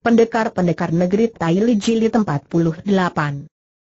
Pendekar-pendekar negeri Taili Jili 48.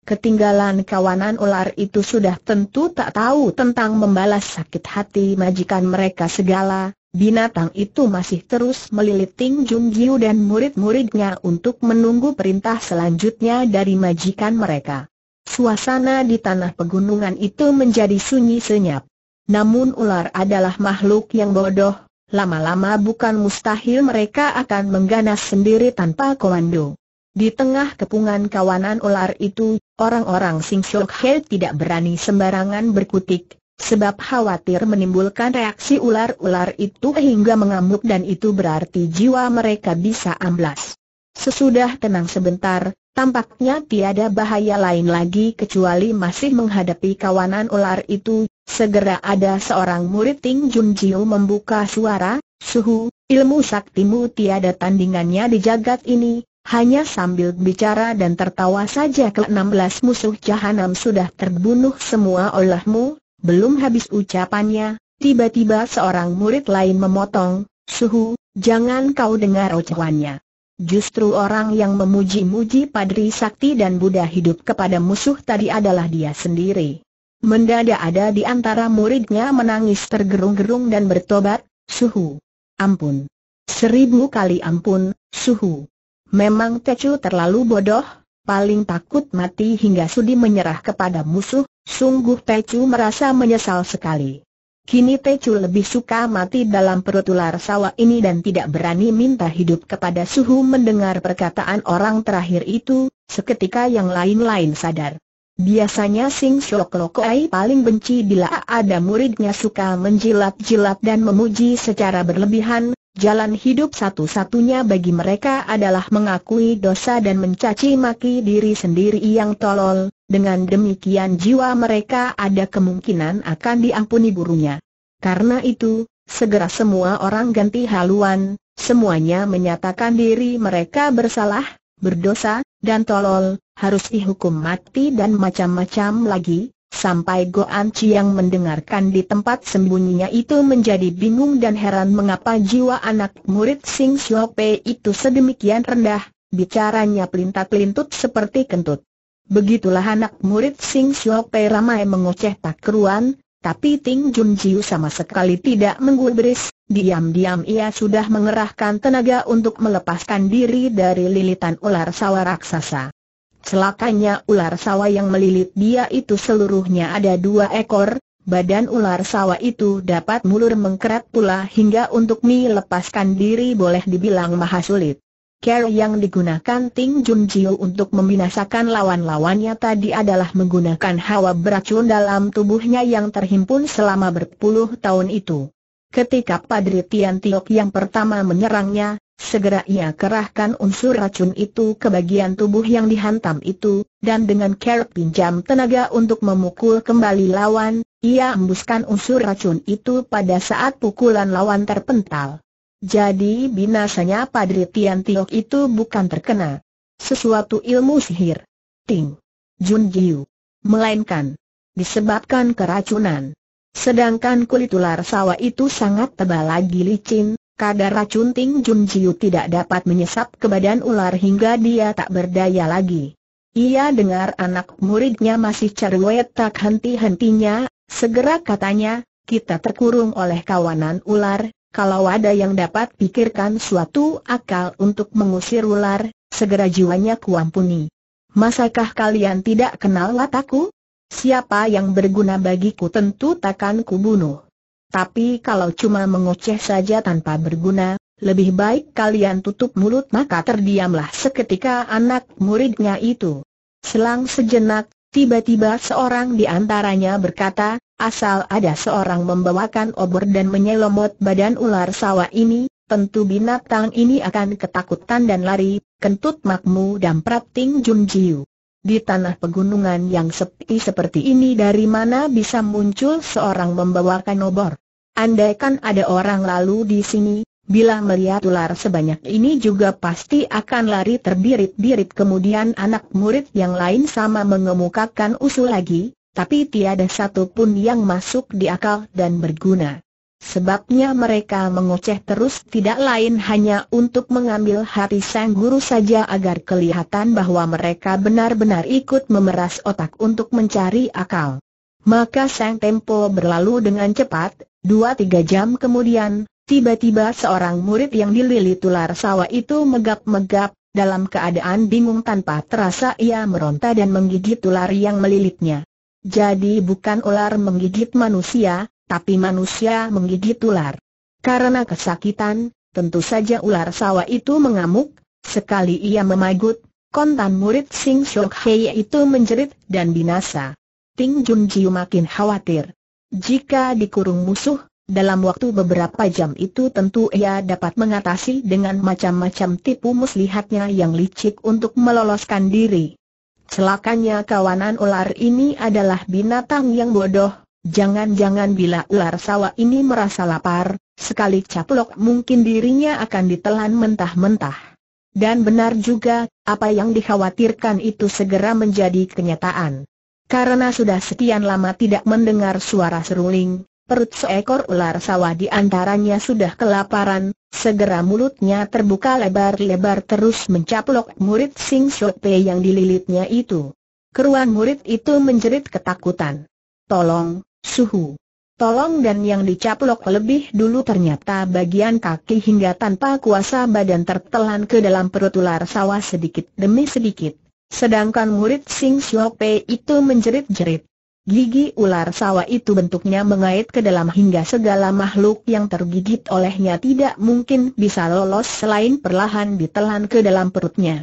Ketinggalan kawanan ular itu sudah tentu tak tahu tentang membalas sakit hati majikan mereka segala, binatang itu masih terus meliliting Jung Jiu dan murid-muridnya untuk menunggu perintah selanjutnya dari majikan mereka. Suasana di tanah pegunungan itu menjadi sunyi senyap. Namun ular adalah makhluk yang bodoh, lama-lama bukan mustahil mereka akan mengganas sendiri tanpa komando. Di tengah kepungan kawanan ular itu, orang-orang Sing Shok He tidak berani sembarangan berkutik, sebab khawatir menimbulkan reaksi ular-ular itu hingga mengamuk dan itu berarti jiwa mereka bisa amblas. Sesudah tenang sebentar, tampaknya tiada bahaya lain lagi kecuali masih menghadapi kawanan ular itu, Segera ada seorang murid Ting Jun Jiu membuka suara, Suhu, ilmu saktimu tiada tandingannya di jagat ini, hanya sambil bicara dan tertawa saja ke-16 musuh jahanam sudah terbunuh semua olehmu, belum habis ucapannya, tiba-tiba seorang murid lain memotong, Suhu, jangan kau dengar ocehannya. Justru orang yang memuji-muji padri sakti dan Buddha hidup kepada musuh tadi adalah dia sendiri. Mendadak ada di antara muridnya menangis tergerung-gerung dan bertobat, Suhu. Ampun. Seribu kali ampun, Suhu. Memang Tecu terlalu bodoh, paling takut mati hingga sudi menyerah kepada musuh, sungguh Tecu merasa menyesal sekali. Kini Tecu lebih suka mati dalam perut ular sawah ini dan tidak berani minta hidup kepada Suhu mendengar perkataan orang terakhir itu, seketika yang lain-lain sadar. Biasanya Sing Sok Lokoai paling benci bila ada muridnya suka menjilat-jilat dan memuji secara berlebihan, jalan hidup satu-satunya bagi mereka adalah mengakui dosa dan mencaci maki diri sendiri yang tolol, dengan demikian jiwa mereka ada kemungkinan akan diampuni gurunya. Karena itu, segera semua orang ganti haluan, semuanya menyatakan diri mereka bersalah, berdosa, dan tolol, harus dihukum mati dan macam-macam lagi, Sampai Goan Chi yang mendengarkan di tempat sembunyinya itu menjadi bingung dan heran mengapa jiwa anak murid Sing Pei itu sedemikian rendah, bicaranya pelintat-pelintut seperti kentut. Begitulah anak murid Sing Pei ramai mengoceh tak keruan, tapi Ting Jun Jiu sama sekali tidak menggubris, Diam-diam ia sudah mengerahkan tenaga untuk melepaskan diri dari lilitan ular sawah raksasa. Celakanya ular sawah yang melilit dia itu seluruhnya ada dua ekor, badan ular sawah itu dapat mulur mengkerat pula hingga untuk melepaskan diri boleh dibilang maha sulit. Care yang digunakan Ting Jun Jiu untuk membinasakan lawan-lawannya tadi adalah menggunakan hawa beracun dalam tubuhnya yang terhimpun selama berpuluh tahun itu. Ketika Padri Tian Tiok yang pertama menyerangnya, segera ia kerahkan unsur racun itu ke bagian tubuh yang dihantam itu, dan dengan care pinjam tenaga untuk memukul kembali lawan, ia embuskan unsur racun itu pada saat pukulan lawan terpental. Jadi binasanya Padri Tian Tiok itu bukan terkena sesuatu ilmu sihir. Ting. Jun Jiu. Melainkan disebabkan keracunan. Sedangkan kulit ular sawah itu sangat tebal lagi licin, kadar racun Ting Jun Jiu tidak dapat menyesap ke badan ular hingga dia tak berdaya lagi. Ia dengar anak muridnya masih cerewet tak henti-hentinya, segera katanya, kita terkurung oleh kawanan ular, kalau ada yang dapat pikirkan suatu akal untuk mengusir ular, segera jiwanya kuampuni. Masakah kalian tidak kenal lataku? Siapa yang berguna bagiku tentu takkan kubunuh. Tapi kalau cuma mengoceh saja tanpa berguna, lebih baik kalian tutup mulut maka terdiamlah seketika anak muridnya itu. Selang sejenak, tiba-tiba seorang di antaranya berkata, asal ada seorang membawakan obor dan menyelomot badan ular sawah ini, tentu binatang ini akan ketakutan dan lari, kentut makmu dan prating Junjiu. Di tanah pegunungan yang sepi seperti ini dari mana bisa muncul seorang membawa kanobor? Andaikan ada orang lalu di sini, bila melihat ular sebanyak ini juga pasti akan lari terbirit-birit kemudian anak murid yang lain sama mengemukakan usul lagi, tapi tiada satupun yang masuk di akal dan berguna. Sebabnya mereka mengoceh terus tidak lain hanya untuk mengambil hati sang guru saja agar kelihatan bahwa mereka benar-benar ikut memeras otak untuk mencari akal. Maka sang tempo berlalu dengan cepat, dua tiga jam kemudian, tiba-tiba seorang murid yang dililit ular sawah itu megap-megap, dalam keadaan bingung tanpa terasa ia meronta dan menggigit ular yang melilitnya. Jadi bukan ular menggigit manusia, tapi manusia menggigit ular. Karena kesakitan, tentu saja ular sawah itu mengamuk, sekali ia memagut, kontan murid Sing Shok Hei itu menjerit dan binasa. Ting Jun Jiu makin khawatir. Jika dikurung musuh, dalam waktu beberapa jam itu tentu ia dapat mengatasi dengan macam-macam tipu muslihatnya yang licik untuk meloloskan diri. Celakanya kawanan ular ini adalah binatang yang bodoh, Jangan-jangan bila ular sawah ini merasa lapar, sekali caplok mungkin dirinya akan ditelan mentah-mentah. Dan benar juga, apa yang dikhawatirkan itu segera menjadi kenyataan. Karena sudah sekian lama tidak mendengar suara seruling, perut seekor ular sawah di antaranya sudah kelaparan, segera mulutnya terbuka lebar-lebar terus mencaplok murid Sing Shope yang dililitnya itu. Keruan murid itu menjerit ketakutan. Tolong, Suhu. Tolong dan yang dicaplok lebih dulu ternyata bagian kaki hingga tanpa kuasa badan tertelan ke dalam perut ular sawah sedikit demi sedikit. Sedangkan murid Sing Siok itu menjerit-jerit. Gigi ular sawah itu bentuknya mengait ke dalam hingga segala makhluk yang tergigit olehnya tidak mungkin bisa lolos selain perlahan ditelan ke dalam perutnya.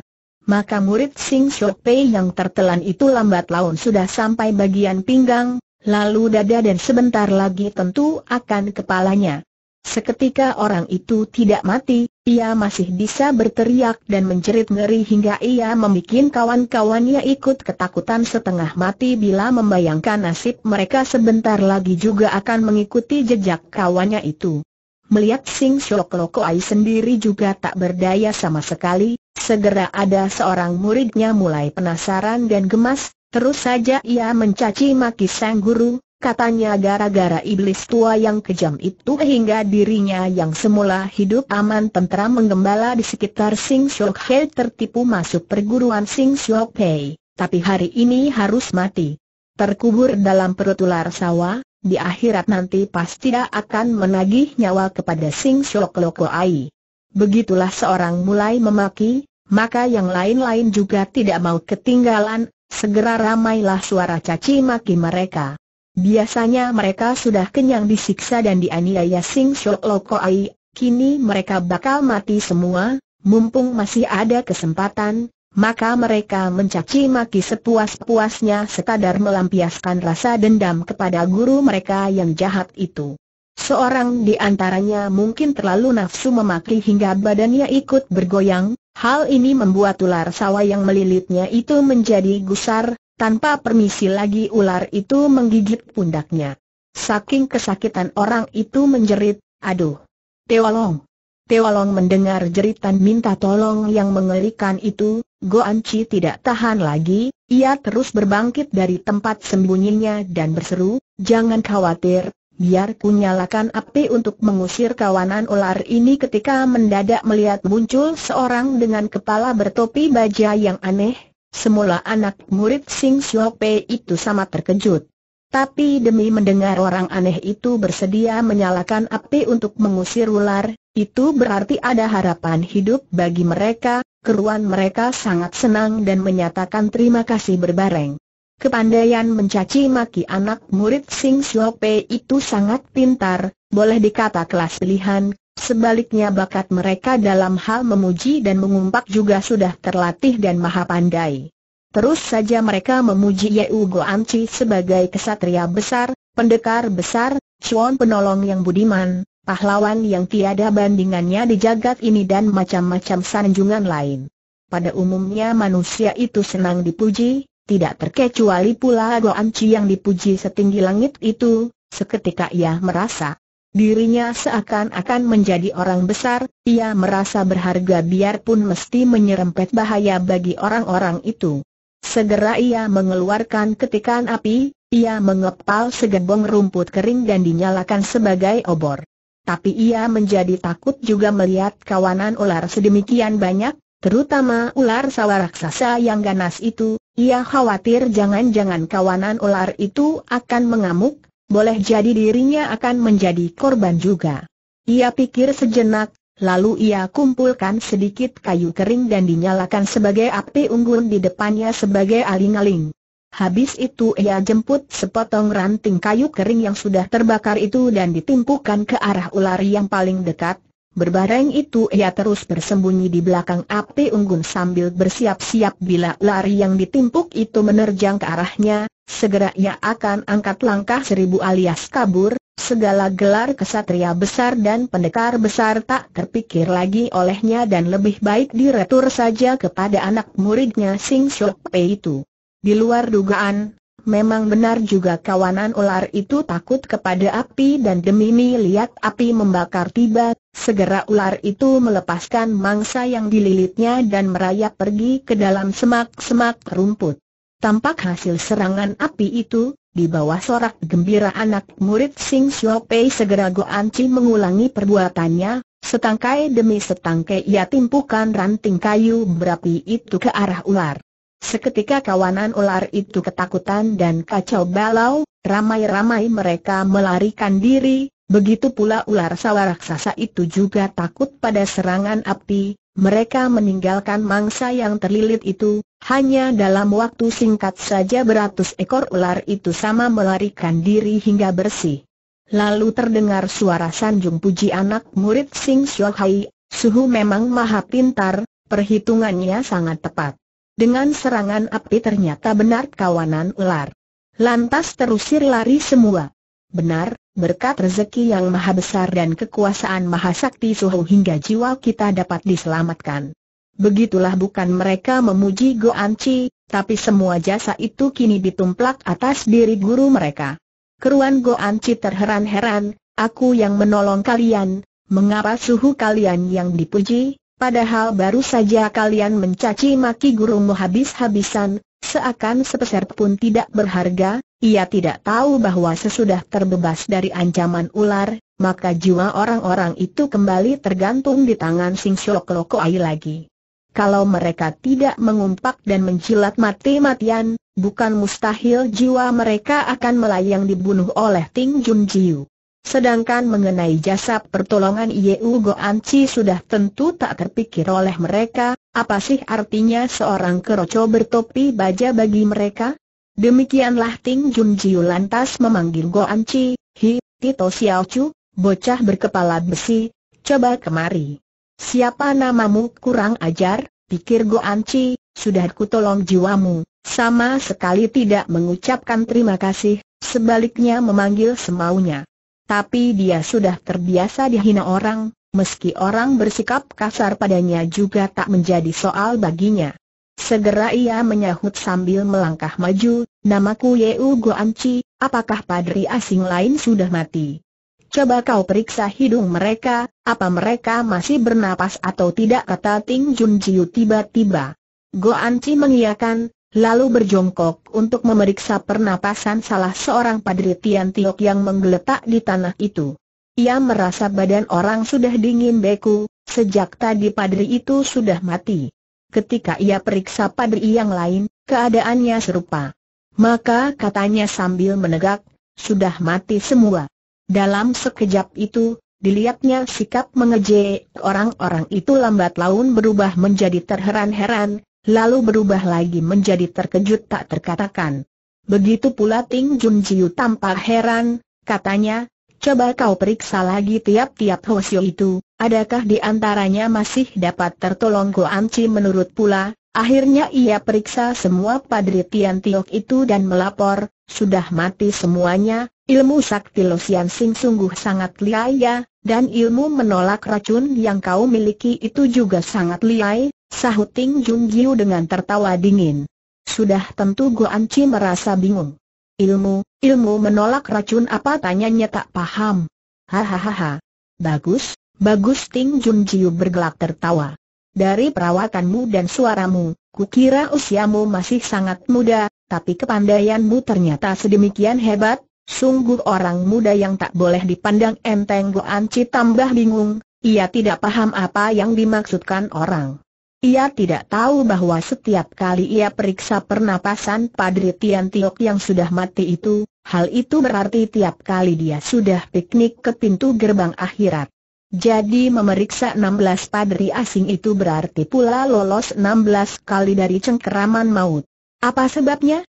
Maka murid Sing Siok yang tertelan itu lambat laun sudah sampai bagian pinggang, lalu dada dan sebentar lagi tentu akan kepalanya. Seketika orang itu tidak mati, ia masih bisa berteriak dan menjerit ngeri hingga ia membuat kawan-kawannya ikut ketakutan setengah mati bila membayangkan nasib mereka sebentar lagi juga akan mengikuti jejak kawannya itu. Melihat Sing Shok Loko Ai sendiri juga tak berdaya sama sekali, segera ada seorang muridnya mulai penasaran dan gemas, Terus saja ia mencaci maki sang guru, katanya gara-gara iblis tua yang kejam itu hingga dirinya yang semula hidup aman tentram menggembala di sekitar Sing Shok Hei tertipu masuk perguruan Sing Shok Hei, tapi hari ini harus mati. Terkubur dalam perut ular sawah, di akhirat nanti pasti tidak akan menagih nyawa kepada Sing Shok Loko Ai. Begitulah seorang mulai memaki, maka yang lain-lain juga tidak mau ketinggalan, Segera ramailah suara caci maki mereka. Biasanya mereka sudah kenyang disiksa dan dianiaya Sing Shok Loko Ai, kini mereka bakal mati semua, mumpung masih ada kesempatan, maka mereka mencaci maki sepuas-puasnya sekadar melampiaskan rasa dendam kepada guru mereka yang jahat itu. Seorang di antaranya mungkin terlalu nafsu memaki hingga badannya ikut bergoyang, Hal ini membuat ular sawah yang melilitnya itu menjadi gusar, tanpa permisi lagi ular itu menggigit pundaknya. Saking kesakitan orang itu menjerit, aduh, Tewalong! Tewalong!" mendengar jeritan minta tolong yang mengerikan itu, Goanci tidak tahan lagi, ia terus berbangkit dari tempat sembunyinya dan berseru, jangan khawatir, biar ku nyalakan api untuk mengusir kawanan ular ini ketika mendadak melihat muncul seorang dengan kepala bertopi baja yang aneh, semula anak murid Sing pe itu sama terkejut. Tapi demi mendengar orang aneh itu bersedia menyalakan api untuk mengusir ular, itu berarti ada harapan hidup bagi mereka, keruan mereka sangat senang dan menyatakan terima kasih berbareng. Kepandaian mencaci maki anak murid Sing Siope itu sangat pintar, boleh dikata kelas pilihan, sebaliknya bakat mereka dalam hal memuji dan mengumpat juga sudah terlatih dan maha pandai. Terus saja mereka memuji Ye Yeu Goanci sebagai kesatria besar, pendekar besar, cuan penolong yang budiman, pahlawan yang tiada bandingannya di jagat ini dan macam-macam sanjungan lain. Pada umumnya manusia itu senang dipuji, tidak terkecuali pula Chi yang dipuji setinggi langit itu, seketika ia merasa Dirinya seakan-akan menjadi orang besar, ia merasa berharga biarpun mesti menyerempet bahaya bagi orang-orang itu. Segera ia mengeluarkan ketikan api, ia mengepal segembong rumput kering dan dinyalakan sebagai obor. Tapi ia menjadi takut juga melihat kawanan ular sedemikian banyak, terutama ular sawah raksasa yang ganas itu, ia khawatir jangan-jangan kawanan ular itu akan mengamuk, boleh jadi dirinya akan menjadi korban juga. Ia pikir sejenak, lalu ia kumpulkan sedikit kayu kering dan dinyalakan sebagai api unggun di depannya sebagai aling-aling. Habis itu ia jemput sepotong ranting kayu kering yang sudah terbakar itu dan ditimpukan ke arah ular yang paling dekat, Berbareng itu ia terus bersembunyi di belakang api unggun sambil bersiap-siap bila lari yang ditimpuk itu menerjang ke arahnya, segera ia akan angkat langkah seribu alias kabur, segala gelar kesatria besar dan pendekar besar tak terpikir lagi olehnya dan lebih baik diretur saja kepada anak muridnya Sing Shok Pei itu. Di luar dugaan, Memang benar juga kawanan ular itu takut kepada api dan demi melihat api membakar tiba, segera ular itu melepaskan mangsa yang dililitnya dan merayap pergi ke dalam semak-semak rumput. Tampak hasil serangan api itu, di bawah sorak gembira anak murid Sing Xiao Pei segera Goanci mengulangi perbuatannya, setangkai demi setangkai ia timpukan ranting kayu berapi itu ke arah ular. Seketika kawanan ular itu ketakutan dan kacau balau, ramai-ramai mereka melarikan diri, begitu pula ular sawah raksasa itu juga takut pada serangan api, mereka meninggalkan mangsa yang terlilit itu, hanya dalam waktu singkat saja beratus ekor ular itu sama melarikan diri hingga bersih. Lalu terdengar suara sanjung puji anak murid Sing Suhai, Suhu memang maha pintar, perhitungannya sangat tepat. Dengan serangan api ternyata benar kawanan ular. Lantas terusir lari semua. Benar, berkat rezeki yang maha besar dan kekuasaan maha sakti suhu hingga jiwa kita dapat diselamatkan. Begitulah bukan mereka memuji Go Anci, tapi semua jasa itu kini ditumplak atas diri guru mereka. Keruan Go Anci terheran-heran, aku yang menolong kalian, mengapa suhu kalian yang dipuji, Padahal baru saja kalian mencaci maki gurumu habis-habisan, seakan sepeser pun tidak berharga, ia tidak tahu bahwa sesudah terbebas dari ancaman ular, maka jiwa orang-orang itu kembali tergantung di tangan Sing Syok Ai lagi. Kalau mereka tidak mengumpak dan menjilat mati-matian, bukan mustahil jiwa mereka akan melayang dibunuh oleh Ting Jun Jiu. Sedangkan mengenai jasa pertolongan Yeu Chi sudah tentu tak terpikir oleh mereka, apa sih artinya seorang keroco bertopi baja bagi mereka? Demikianlah Ting Jun Jiu lantas memanggil Chi, Hi, Tito Chu, bocah berkepala besi, coba kemari. Siapa namamu kurang ajar, pikir Chi, sudah ku tolong jiwamu, sama sekali tidak mengucapkan terima kasih, sebaliknya memanggil semaunya tapi dia sudah terbiasa dihina orang, meski orang bersikap kasar padanya juga tak menjadi soal baginya. Segera ia menyahut sambil melangkah maju, namaku Yeu Goanci, apakah padri asing lain sudah mati? Coba kau periksa hidung mereka, apa mereka masih bernapas atau tidak kata Ting Jun Jiu tiba-tiba. Goanci mengiyakan, lalu berjongkok untuk memeriksa pernapasan salah seorang padri Tian Tiok yang menggeletak di tanah itu. Ia merasa badan orang sudah dingin beku, sejak tadi padri itu sudah mati. Ketika ia periksa padri yang lain, keadaannya serupa. Maka katanya sambil menegak, sudah mati semua. Dalam sekejap itu, dilihatnya sikap mengejek orang-orang itu lambat laun berubah menjadi terheran-heran, lalu berubah lagi menjadi terkejut tak terkatakan. Begitu pula Ting Jun Jiu tampak heran, katanya, coba kau periksa lagi tiap-tiap hosio itu, adakah di antaranya masih dapat tertolong Anci menurut pula, akhirnya ia periksa semua padri Tian Tiok itu dan melapor, sudah mati semuanya, ilmu sakti Losian Sing sungguh sangat liaya, dan ilmu menolak racun yang kau miliki itu juga sangat liai, Sahut Ting Jung Jiu dengan tertawa dingin. Sudah tentu Goan Chi merasa bingung. Ilmu, ilmu menolak racun apa tanyanya tak paham. Hahaha. Bagus, bagus Ting Jun Jiu bergelak tertawa. Dari perawatanmu dan suaramu, kukira usiamu masih sangat muda, tapi kepandaianmu ternyata sedemikian hebat, sungguh orang muda yang tak boleh dipandang enteng Goan Chi tambah bingung, ia tidak paham apa yang dimaksudkan orang. Ia tidak tahu bahwa setiap kali ia periksa pernapasan Padri Tian Tiok yang sudah mati itu, hal itu berarti tiap kali dia sudah piknik ke pintu gerbang akhirat. Jadi memeriksa 16 padri asing itu berarti pula lolos 16 kali dari cengkeraman maut. Apa sebabnya?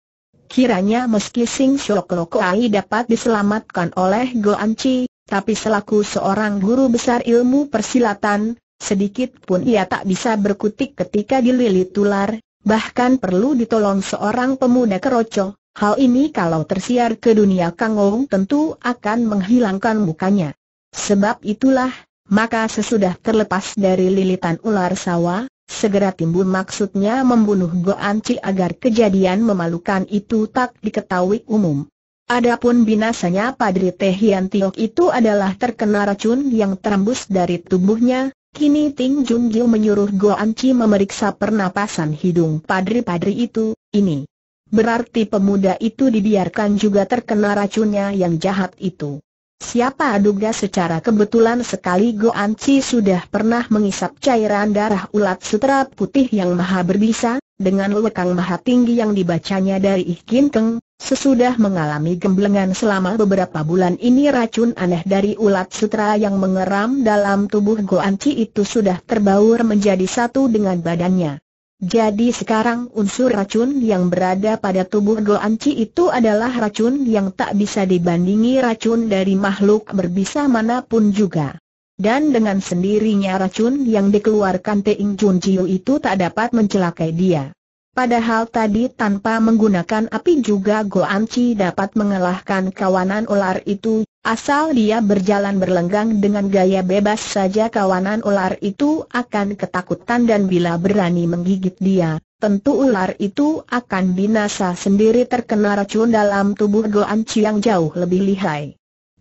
Kiranya meski Sing Shok Loko Ai dapat diselamatkan oleh Go Chi, tapi selaku seorang guru besar ilmu persilatan, Sedikit pun ia tak bisa berkutik ketika dililit ular, bahkan perlu ditolong seorang pemuda keroco. Hal ini kalau tersiar ke dunia Kangong tentu akan menghilangkan mukanya. Sebab itulah, maka sesudah terlepas dari lilitan ular sawah, segera timbul maksudnya membunuh Goanci agar kejadian memalukan itu tak diketahui umum. Adapun binasanya Padri Tehian Tiok itu adalah terkena racun yang terembus dari tubuhnya, Kini Ting Jun Jiu menyuruh An Chi memeriksa pernapasan hidung padri-padri itu, ini. Berarti pemuda itu dibiarkan juga terkena racunnya yang jahat itu. Siapa aduga secara kebetulan sekali An Chi sudah pernah mengisap cairan darah ulat sutra putih yang maha berbisa, dengan lekang maha tinggi yang dibacanya dari Ikin Keng, sesudah mengalami gemblengan selama beberapa bulan ini racun aneh dari ulat sutra yang mengeram dalam tubuh Goanci itu sudah terbaur menjadi satu dengan badannya. Jadi sekarang unsur racun yang berada pada tubuh Goanci itu adalah racun yang tak bisa dibandingi racun dari makhluk berbisa manapun juga. Dan dengan sendirinya racun yang dikeluarkan Teing Jun Jiu itu tak dapat mencelakai dia. Padahal tadi tanpa menggunakan api juga Goan Chi dapat mengalahkan kawanan ular itu, asal dia berjalan berlenggang dengan gaya bebas saja kawanan ular itu akan ketakutan dan bila berani menggigit dia, tentu ular itu akan binasa sendiri terkena racun dalam tubuh Goan Chi yang jauh lebih lihai.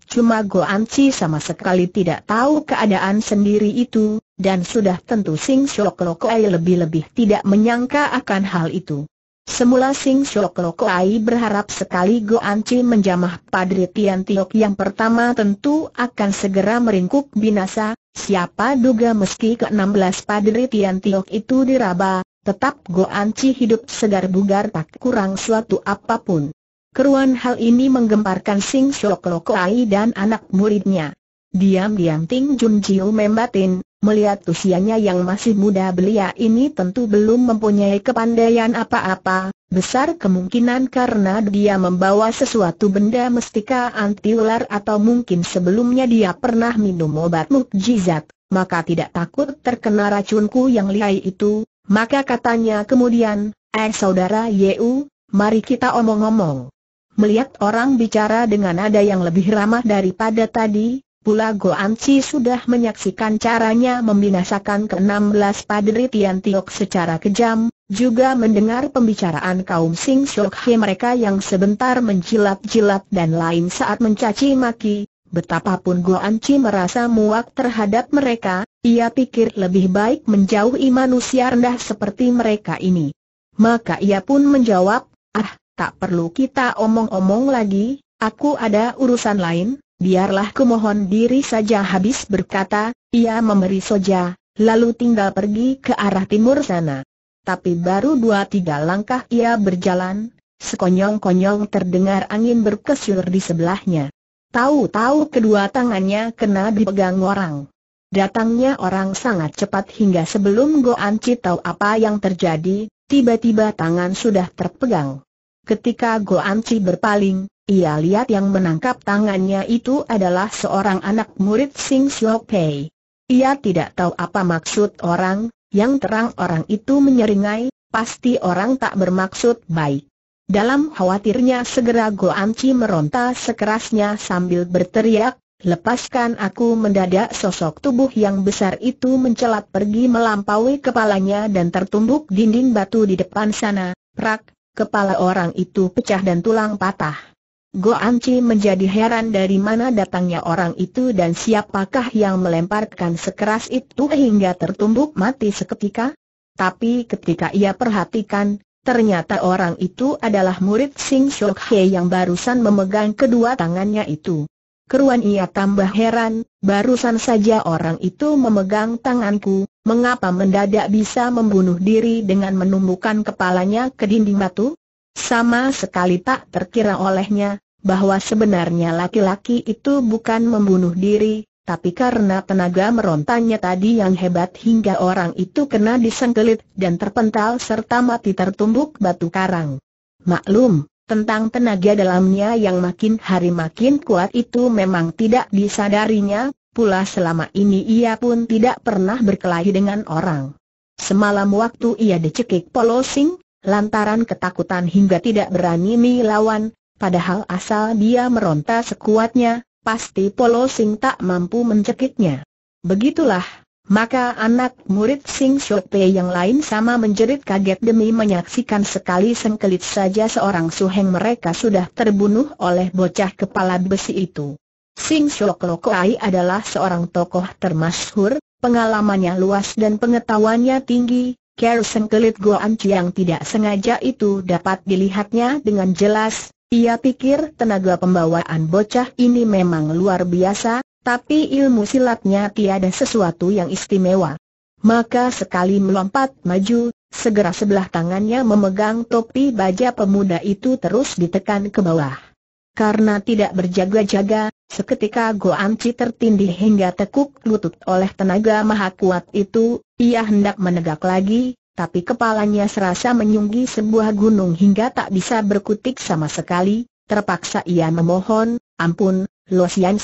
Cuma go anci sama sekali tidak tahu keadaan sendiri itu, dan sudah tentu Sing Shok lebih-lebih tidak menyangka akan hal itu. Semula Sing Shok berharap sekali go anci menjamah Padri Tian Tiok yang pertama tentu akan segera meringkuk binasa, siapa duga meski ke-16 Padre Tian Tiok itu diraba, tetap go anci hidup segar bugar tak kurang suatu apapun. Keruan hal ini menggemparkan Sing Shok Ai dan anak muridnya. Diam-diam Ting Jun Jiu membatin, melihat usianya yang masih muda belia ini tentu belum mempunyai kepandaian apa-apa, besar kemungkinan karena dia membawa sesuatu benda mestika anti ular atau mungkin sebelumnya dia pernah minum obat mukjizat, maka tidak takut terkena racunku yang lihai itu, maka katanya kemudian, eh saudara Yeu, mari kita omong-omong. Melihat orang bicara dengan nada yang lebih ramah daripada tadi, pula Goan Chi sudah menyaksikan caranya membinasakan ke-16 padri Tian Tiok secara kejam, juga mendengar pembicaraan kaum Sing Shok He mereka yang sebentar menjilat-jilat dan lain saat mencaci maki, Betapapun Goan Chi merasa muak terhadap mereka, ia pikir lebih baik menjauhi manusia rendah seperti mereka ini. Maka ia pun menjawab, ah, tak perlu kita omong-omong lagi, aku ada urusan lain, biarlah kumohon diri saja habis berkata, ia memberi soja, lalu tinggal pergi ke arah timur sana. Tapi baru dua tiga langkah ia berjalan, sekonyong-konyong terdengar angin berkesyur di sebelahnya. Tahu-tahu kedua tangannya kena dipegang orang. Datangnya orang sangat cepat hingga sebelum Goan Ci tahu apa yang terjadi, tiba-tiba tangan sudah terpegang. Ketika Goanci berpaling, ia lihat yang menangkap tangannya itu adalah seorang anak murid Sing Siok Pei. Ia tidak tahu apa maksud orang, yang terang orang itu menyeringai, pasti orang tak bermaksud baik. Dalam khawatirnya segera Goanci meronta sekerasnya sambil berteriak, Lepaskan aku mendadak sosok tubuh yang besar itu mencelat pergi melampaui kepalanya dan tertumbuk dinding batu di depan sana, prak, Kepala orang itu pecah dan tulang patah. Go Anci menjadi heran dari mana datangnya orang itu dan siapakah yang melemparkan sekeras itu hingga tertumbuk mati seketika. Tapi ketika ia perhatikan, ternyata orang itu adalah murid Sing Shok He yang barusan memegang kedua tangannya itu. Keruan ia tambah heran, barusan saja orang itu memegang tanganku, mengapa mendadak bisa membunuh diri dengan menumbuhkan kepalanya ke dinding batu? Sama sekali tak terkira olehnya, bahwa sebenarnya laki-laki itu bukan membunuh diri, tapi karena tenaga merontanya tadi yang hebat hingga orang itu kena disengkelit dan terpental serta mati tertumbuk batu karang. Maklum, tentang tenaga dalamnya yang makin hari makin kuat itu memang tidak disadarinya, pula selama ini ia pun tidak pernah berkelahi dengan orang. Semalam waktu ia dicekik polosing, lantaran ketakutan hingga tidak berani melawan, padahal asal dia meronta sekuatnya, pasti polosing tak mampu mencekiknya. Begitulah, maka anak murid Sing Shope yang lain sama menjerit kaget demi menyaksikan sekali sengkelit saja seorang suheng mereka sudah terbunuh oleh bocah kepala besi itu. Sing Shok Lokoai adalah seorang tokoh termasyhur, pengalamannya luas dan pengetahuannya tinggi, Kerus Sengkelit Goan Chiang tidak sengaja itu dapat dilihatnya dengan jelas, ia pikir tenaga pembawaan bocah ini memang luar biasa, tapi ilmu silatnya tiada sesuatu yang istimewa. Maka sekali melompat maju, segera sebelah tangannya memegang topi baja pemuda itu terus ditekan ke bawah. Karena tidak berjaga-jaga, seketika Goanci tertindih hingga tekuk lutut oleh tenaga maha kuat itu, ia hendak menegak lagi, tapi kepalanya serasa menyunggi sebuah gunung hingga tak bisa berkutik sama sekali, terpaksa ia memohon, ampun, Lo Sian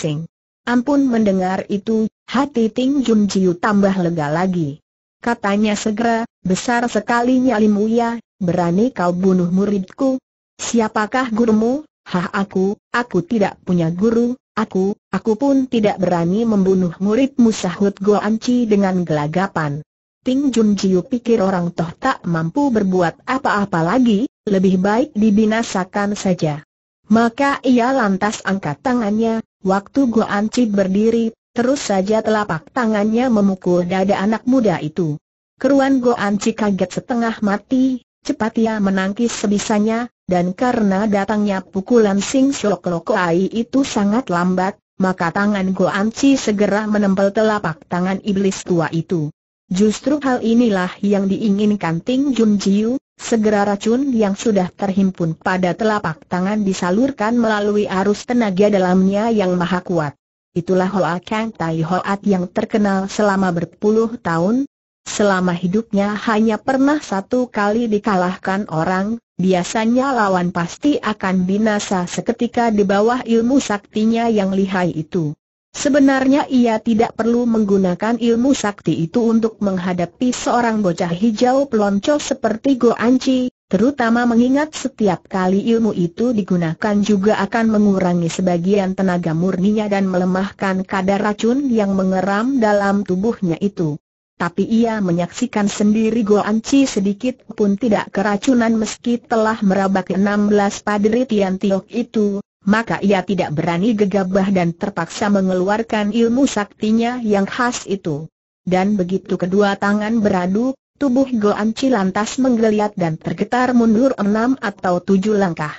Ampun mendengar itu, hati Ting Jun Jiu tambah lega lagi. Katanya segera, besar sekali nyalimu ya, berani kau bunuh muridku. Siapakah gurumu? Hah aku, aku tidak punya guru, aku, aku pun tidak berani membunuh muridmu sahut Go Anci dengan gelagapan. Ting Jun Jiu pikir orang toh tak mampu berbuat apa-apa lagi, lebih baik dibinasakan saja. Maka ia lantas angkat tangannya, waktu Go Anci berdiri, terus saja telapak tangannya memukul dada anak muda itu. Keruan Go Anci kaget setengah mati, Cepat ia menangkis sebisanya, dan karena datangnya pukulan Sing Shok Loko Ai itu sangat lambat, maka tangan An Chi segera menempel telapak tangan iblis tua itu. Justru hal inilah yang diinginkan Ting Jun Jiu, segera racun yang sudah terhimpun pada telapak tangan disalurkan melalui arus tenaga dalamnya yang maha kuat. Itulah Hoa Kang Tai Hoat yang terkenal selama berpuluh tahun, Selama hidupnya hanya pernah satu kali dikalahkan orang, biasanya lawan pasti akan binasa seketika di bawah ilmu saktinya yang lihai itu. Sebenarnya ia tidak perlu menggunakan ilmu sakti itu untuk menghadapi seorang bocah hijau pelonco seperti Go Anci, terutama mengingat setiap kali ilmu itu digunakan juga akan mengurangi sebagian tenaga murninya dan melemahkan kadar racun yang mengeram dalam tubuhnya itu tapi ia menyaksikan sendiri Anci sedikit pun tidak keracunan meski telah meraba merabak 16 padri Tian Tiok itu, maka ia tidak berani gegabah dan terpaksa mengeluarkan ilmu saktinya yang khas itu. Dan begitu kedua tangan beradu, tubuh Anci lantas menggeliat dan tergetar mundur enam atau tujuh langkah.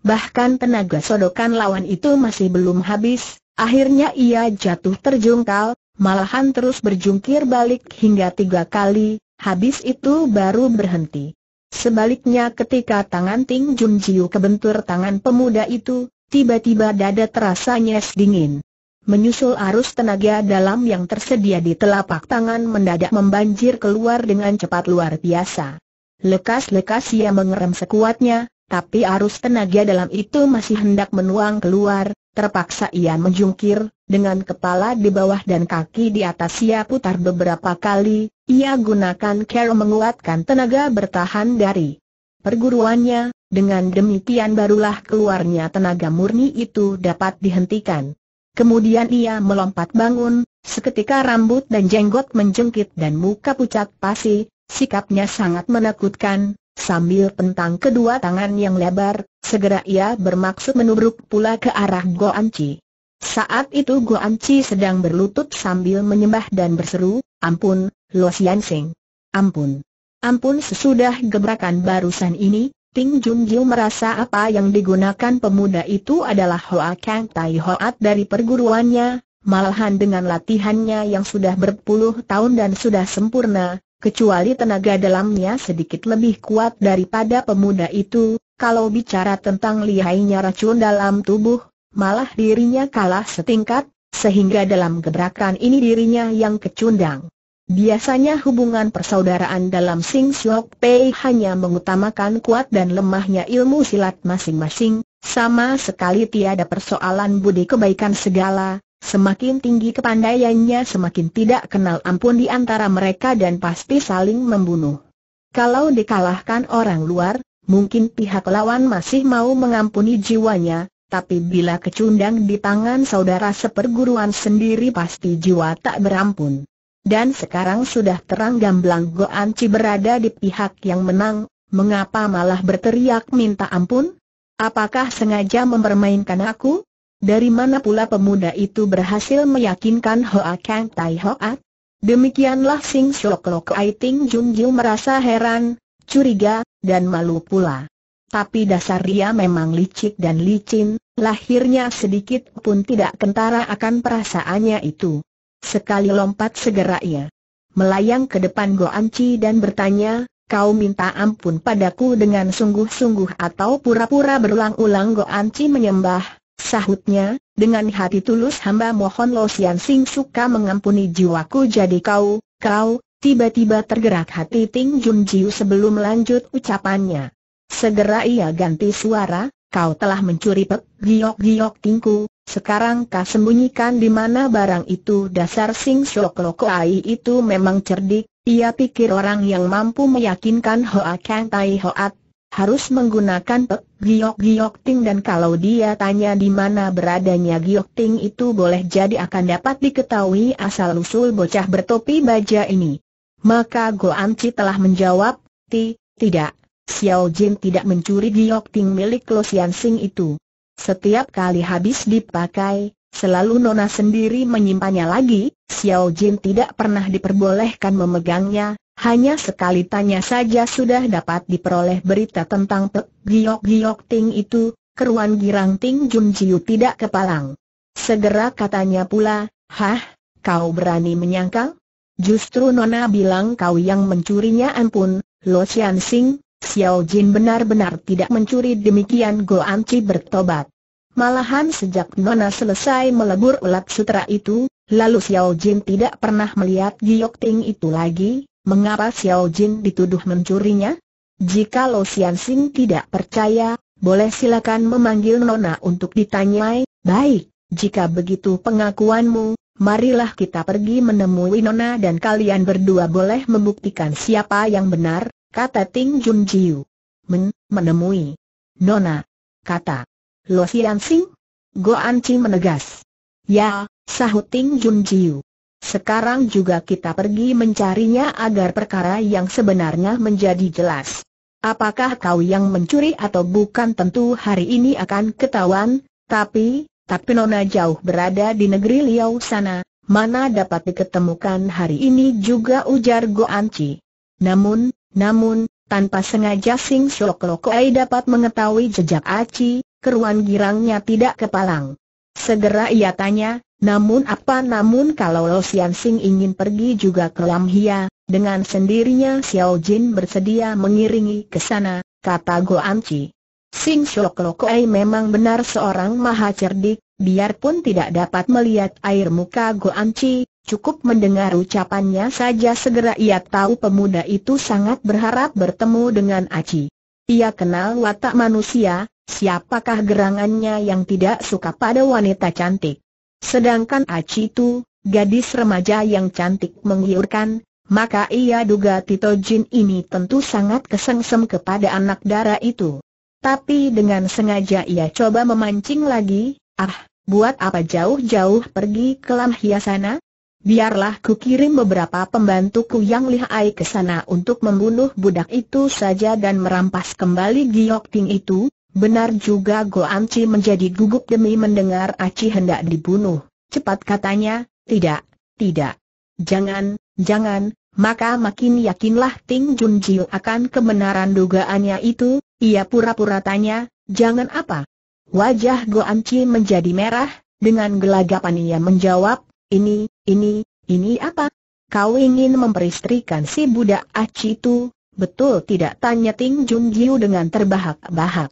Bahkan tenaga sodokan lawan itu masih belum habis, akhirnya ia jatuh terjungkal, malahan terus berjungkir balik hingga tiga kali, habis itu baru berhenti. Sebaliknya ketika tangan Ting Jun Jiu kebentur tangan pemuda itu, tiba-tiba dada terasa nyes dingin. Menyusul arus tenaga dalam yang tersedia di telapak tangan mendadak membanjir keluar dengan cepat luar biasa. Lekas-lekas ia mengerem sekuatnya, tapi arus tenaga dalam itu masih hendak menuang keluar, terpaksa ia menjungkir, dengan kepala di bawah dan kaki di atas ia putar beberapa kali, ia gunakan care menguatkan tenaga bertahan dari perguruannya, dengan demikian barulah keluarnya tenaga murni itu dapat dihentikan. Kemudian ia melompat bangun, seketika rambut dan jenggot menjengkit dan muka pucat pasi, sikapnya sangat menakutkan, sambil pentang kedua tangan yang lebar, segera ia bermaksud menubruk pula ke arah Goanci. Saat itu Guan Chi sedang berlutut sambil menyembah dan berseru, Ampun, Lo Sian Sing. Ampun. Ampun sesudah gebrakan barusan ini, Ting Jun Jiu merasa apa yang digunakan pemuda itu adalah Hoa Kang Tai Hoat dari perguruannya, malahan dengan latihannya yang sudah berpuluh tahun dan sudah sempurna, kecuali tenaga dalamnya sedikit lebih kuat daripada pemuda itu, kalau bicara tentang lihainya racun dalam tubuh, malah dirinya kalah setingkat, sehingga dalam gebrakan ini dirinya yang kecundang. Biasanya hubungan persaudaraan dalam Sing Siok Pei hanya mengutamakan kuat dan lemahnya ilmu silat masing-masing, sama sekali tiada persoalan budi kebaikan segala, semakin tinggi kepandaiannya semakin tidak kenal ampun di antara mereka dan pasti saling membunuh. Kalau dikalahkan orang luar, mungkin pihak lawan masih mau mengampuni jiwanya, tapi bila kecundang di tangan saudara seperguruan sendiri pasti jiwa tak berampun. Dan sekarang sudah terang gamblang Go Anci berada di pihak yang menang, mengapa malah berteriak minta ampun? Apakah sengaja mempermainkan aku? Dari mana pula pemuda itu berhasil meyakinkan Hoa Kang Tai Hoat? Demikianlah Sing Shok Lok Ai Ting Jung Jiu merasa heran, curiga, dan malu pula. Tapi dasar dia memang licik dan licin, lahirnya sedikit pun tidak kentara akan perasaannya itu. Sekali lompat segera ia melayang ke depan Go Anci dan bertanya, kau minta ampun padaku dengan sungguh-sungguh atau pura-pura berulang-ulang Go Anci menyembah, sahutnya, dengan hati tulus hamba mohon Lo Sian Sing suka mengampuni jiwaku jadi kau, kau, tiba-tiba tergerak hati Ting Jun Jiu sebelum lanjut ucapannya. Segera ia ganti suara, kau telah mencuri pek giok-giok tingku, sekarang kau sembunyikan di mana barang itu dasar sing syok loko ai itu memang cerdik, ia pikir orang yang mampu meyakinkan Hoa Kang Tai Hoat harus menggunakan pek giok-giok ting dan kalau dia tanya di mana beradanya giok ting itu boleh jadi akan dapat diketahui asal-usul bocah bertopi baja ini. Maka Goan Ci telah menjawab, Ti, tidak, Xiao Jin tidak mencuri giok ting milik Lo Xian Sing itu. Setiap kali habis dipakai, selalu Nona sendiri menyimpannya lagi, Xiao Jin tidak pernah diperbolehkan memegangnya, hanya sekali tanya saja sudah dapat diperoleh berita tentang pe Giok-Giok Ting itu, keruan girang Ting Jun Jiu tidak kepalang. Segera katanya pula, Hah, kau berani menyangkal? Justru Nona bilang kau yang mencurinya ampun, Lo Xian Sing, Xiao Jin benar-benar tidak mencuri demikian Go Chi bertobat. Malahan sejak Nona selesai melebur ulat sutra itu, lalu Xiao Jin tidak pernah melihat Giok Ting itu lagi, mengapa Xiao Jin dituduh mencurinya? Jika Lo Xian Sing tidak percaya, boleh silakan memanggil Nona untuk ditanyai, baik, jika begitu pengakuanmu, marilah kita pergi menemui Nona dan kalian berdua boleh membuktikan siapa yang benar, kata Ting Jun Jiu. Men, menemui. Nona, kata. Lo Sian Sing? Go menegas. Ya, sahut Ting Jun Jiu. Sekarang juga kita pergi mencarinya agar perkara yang sebenarnya menjadi jelas. Apakah kau yang mencuri atau bukan tentu hari ini akan ketahuan, tapi, tapi Nona jauh berada di negeri liau sana, mana dapat diketemukan hari ini juga ujar Go Anci. Namun, namun, tanpa sengaja Sing Shok Lokoai dapat mengetahui jejak Aci, keruan girangnya tidak kepalang. Segera ia tanya, namun apa namun kalau Lo Sian Sing ingin pergi juga ke Lam Hia, dengan sendirinya Xiao Jin bersedia mengiringi ke sana, kata Go Anci. Sing Shok Lokoai memang benar seorang maha cerdik, biarpun tidak dapat melihat air muka Go Anci, Cukup mendengar ucapannya saja segera ia tahu pemuda itu sangat berharap bertemu dengan Aci. Ia kenal watak manusia, siapakah gerangannya yang tidak suka pada wanita cantik. Sedangkan Aci itu, gadis remaja yang cantik menggiurkan, maka ia duga Tito Jin ini tentu sangat kesengsem kepada anak dara itu. Tapi dengan sengaja ia coba memancing lagi, ah, buat apa jauh-jauh pergi ke Lam Hiasana? Biarlah ku kirim beberapa pembantuku yang lihai ke sana untuk membunuh budak itu saja dan merampas kembali Giok Ting itu. Benar juga Go Anci menjadi gugup demi mendengar Aci hendak dibunuh. Cepat katanya, tidak, tidak. Jangan, jangan, maka makin yakinlah Ting Jun Jiu akan kebenaran dugaannya itu. Ia pura-pura tanya, jangan apa? Wajah Go Anci menjadi merah, dengan gelagapan ia menjawab, ini, ini, ini apa? Kau ingin memperistrikan si budak aci itu, betul tidak? Tanya Ting Jun Jiu dengan terbahak-bahak.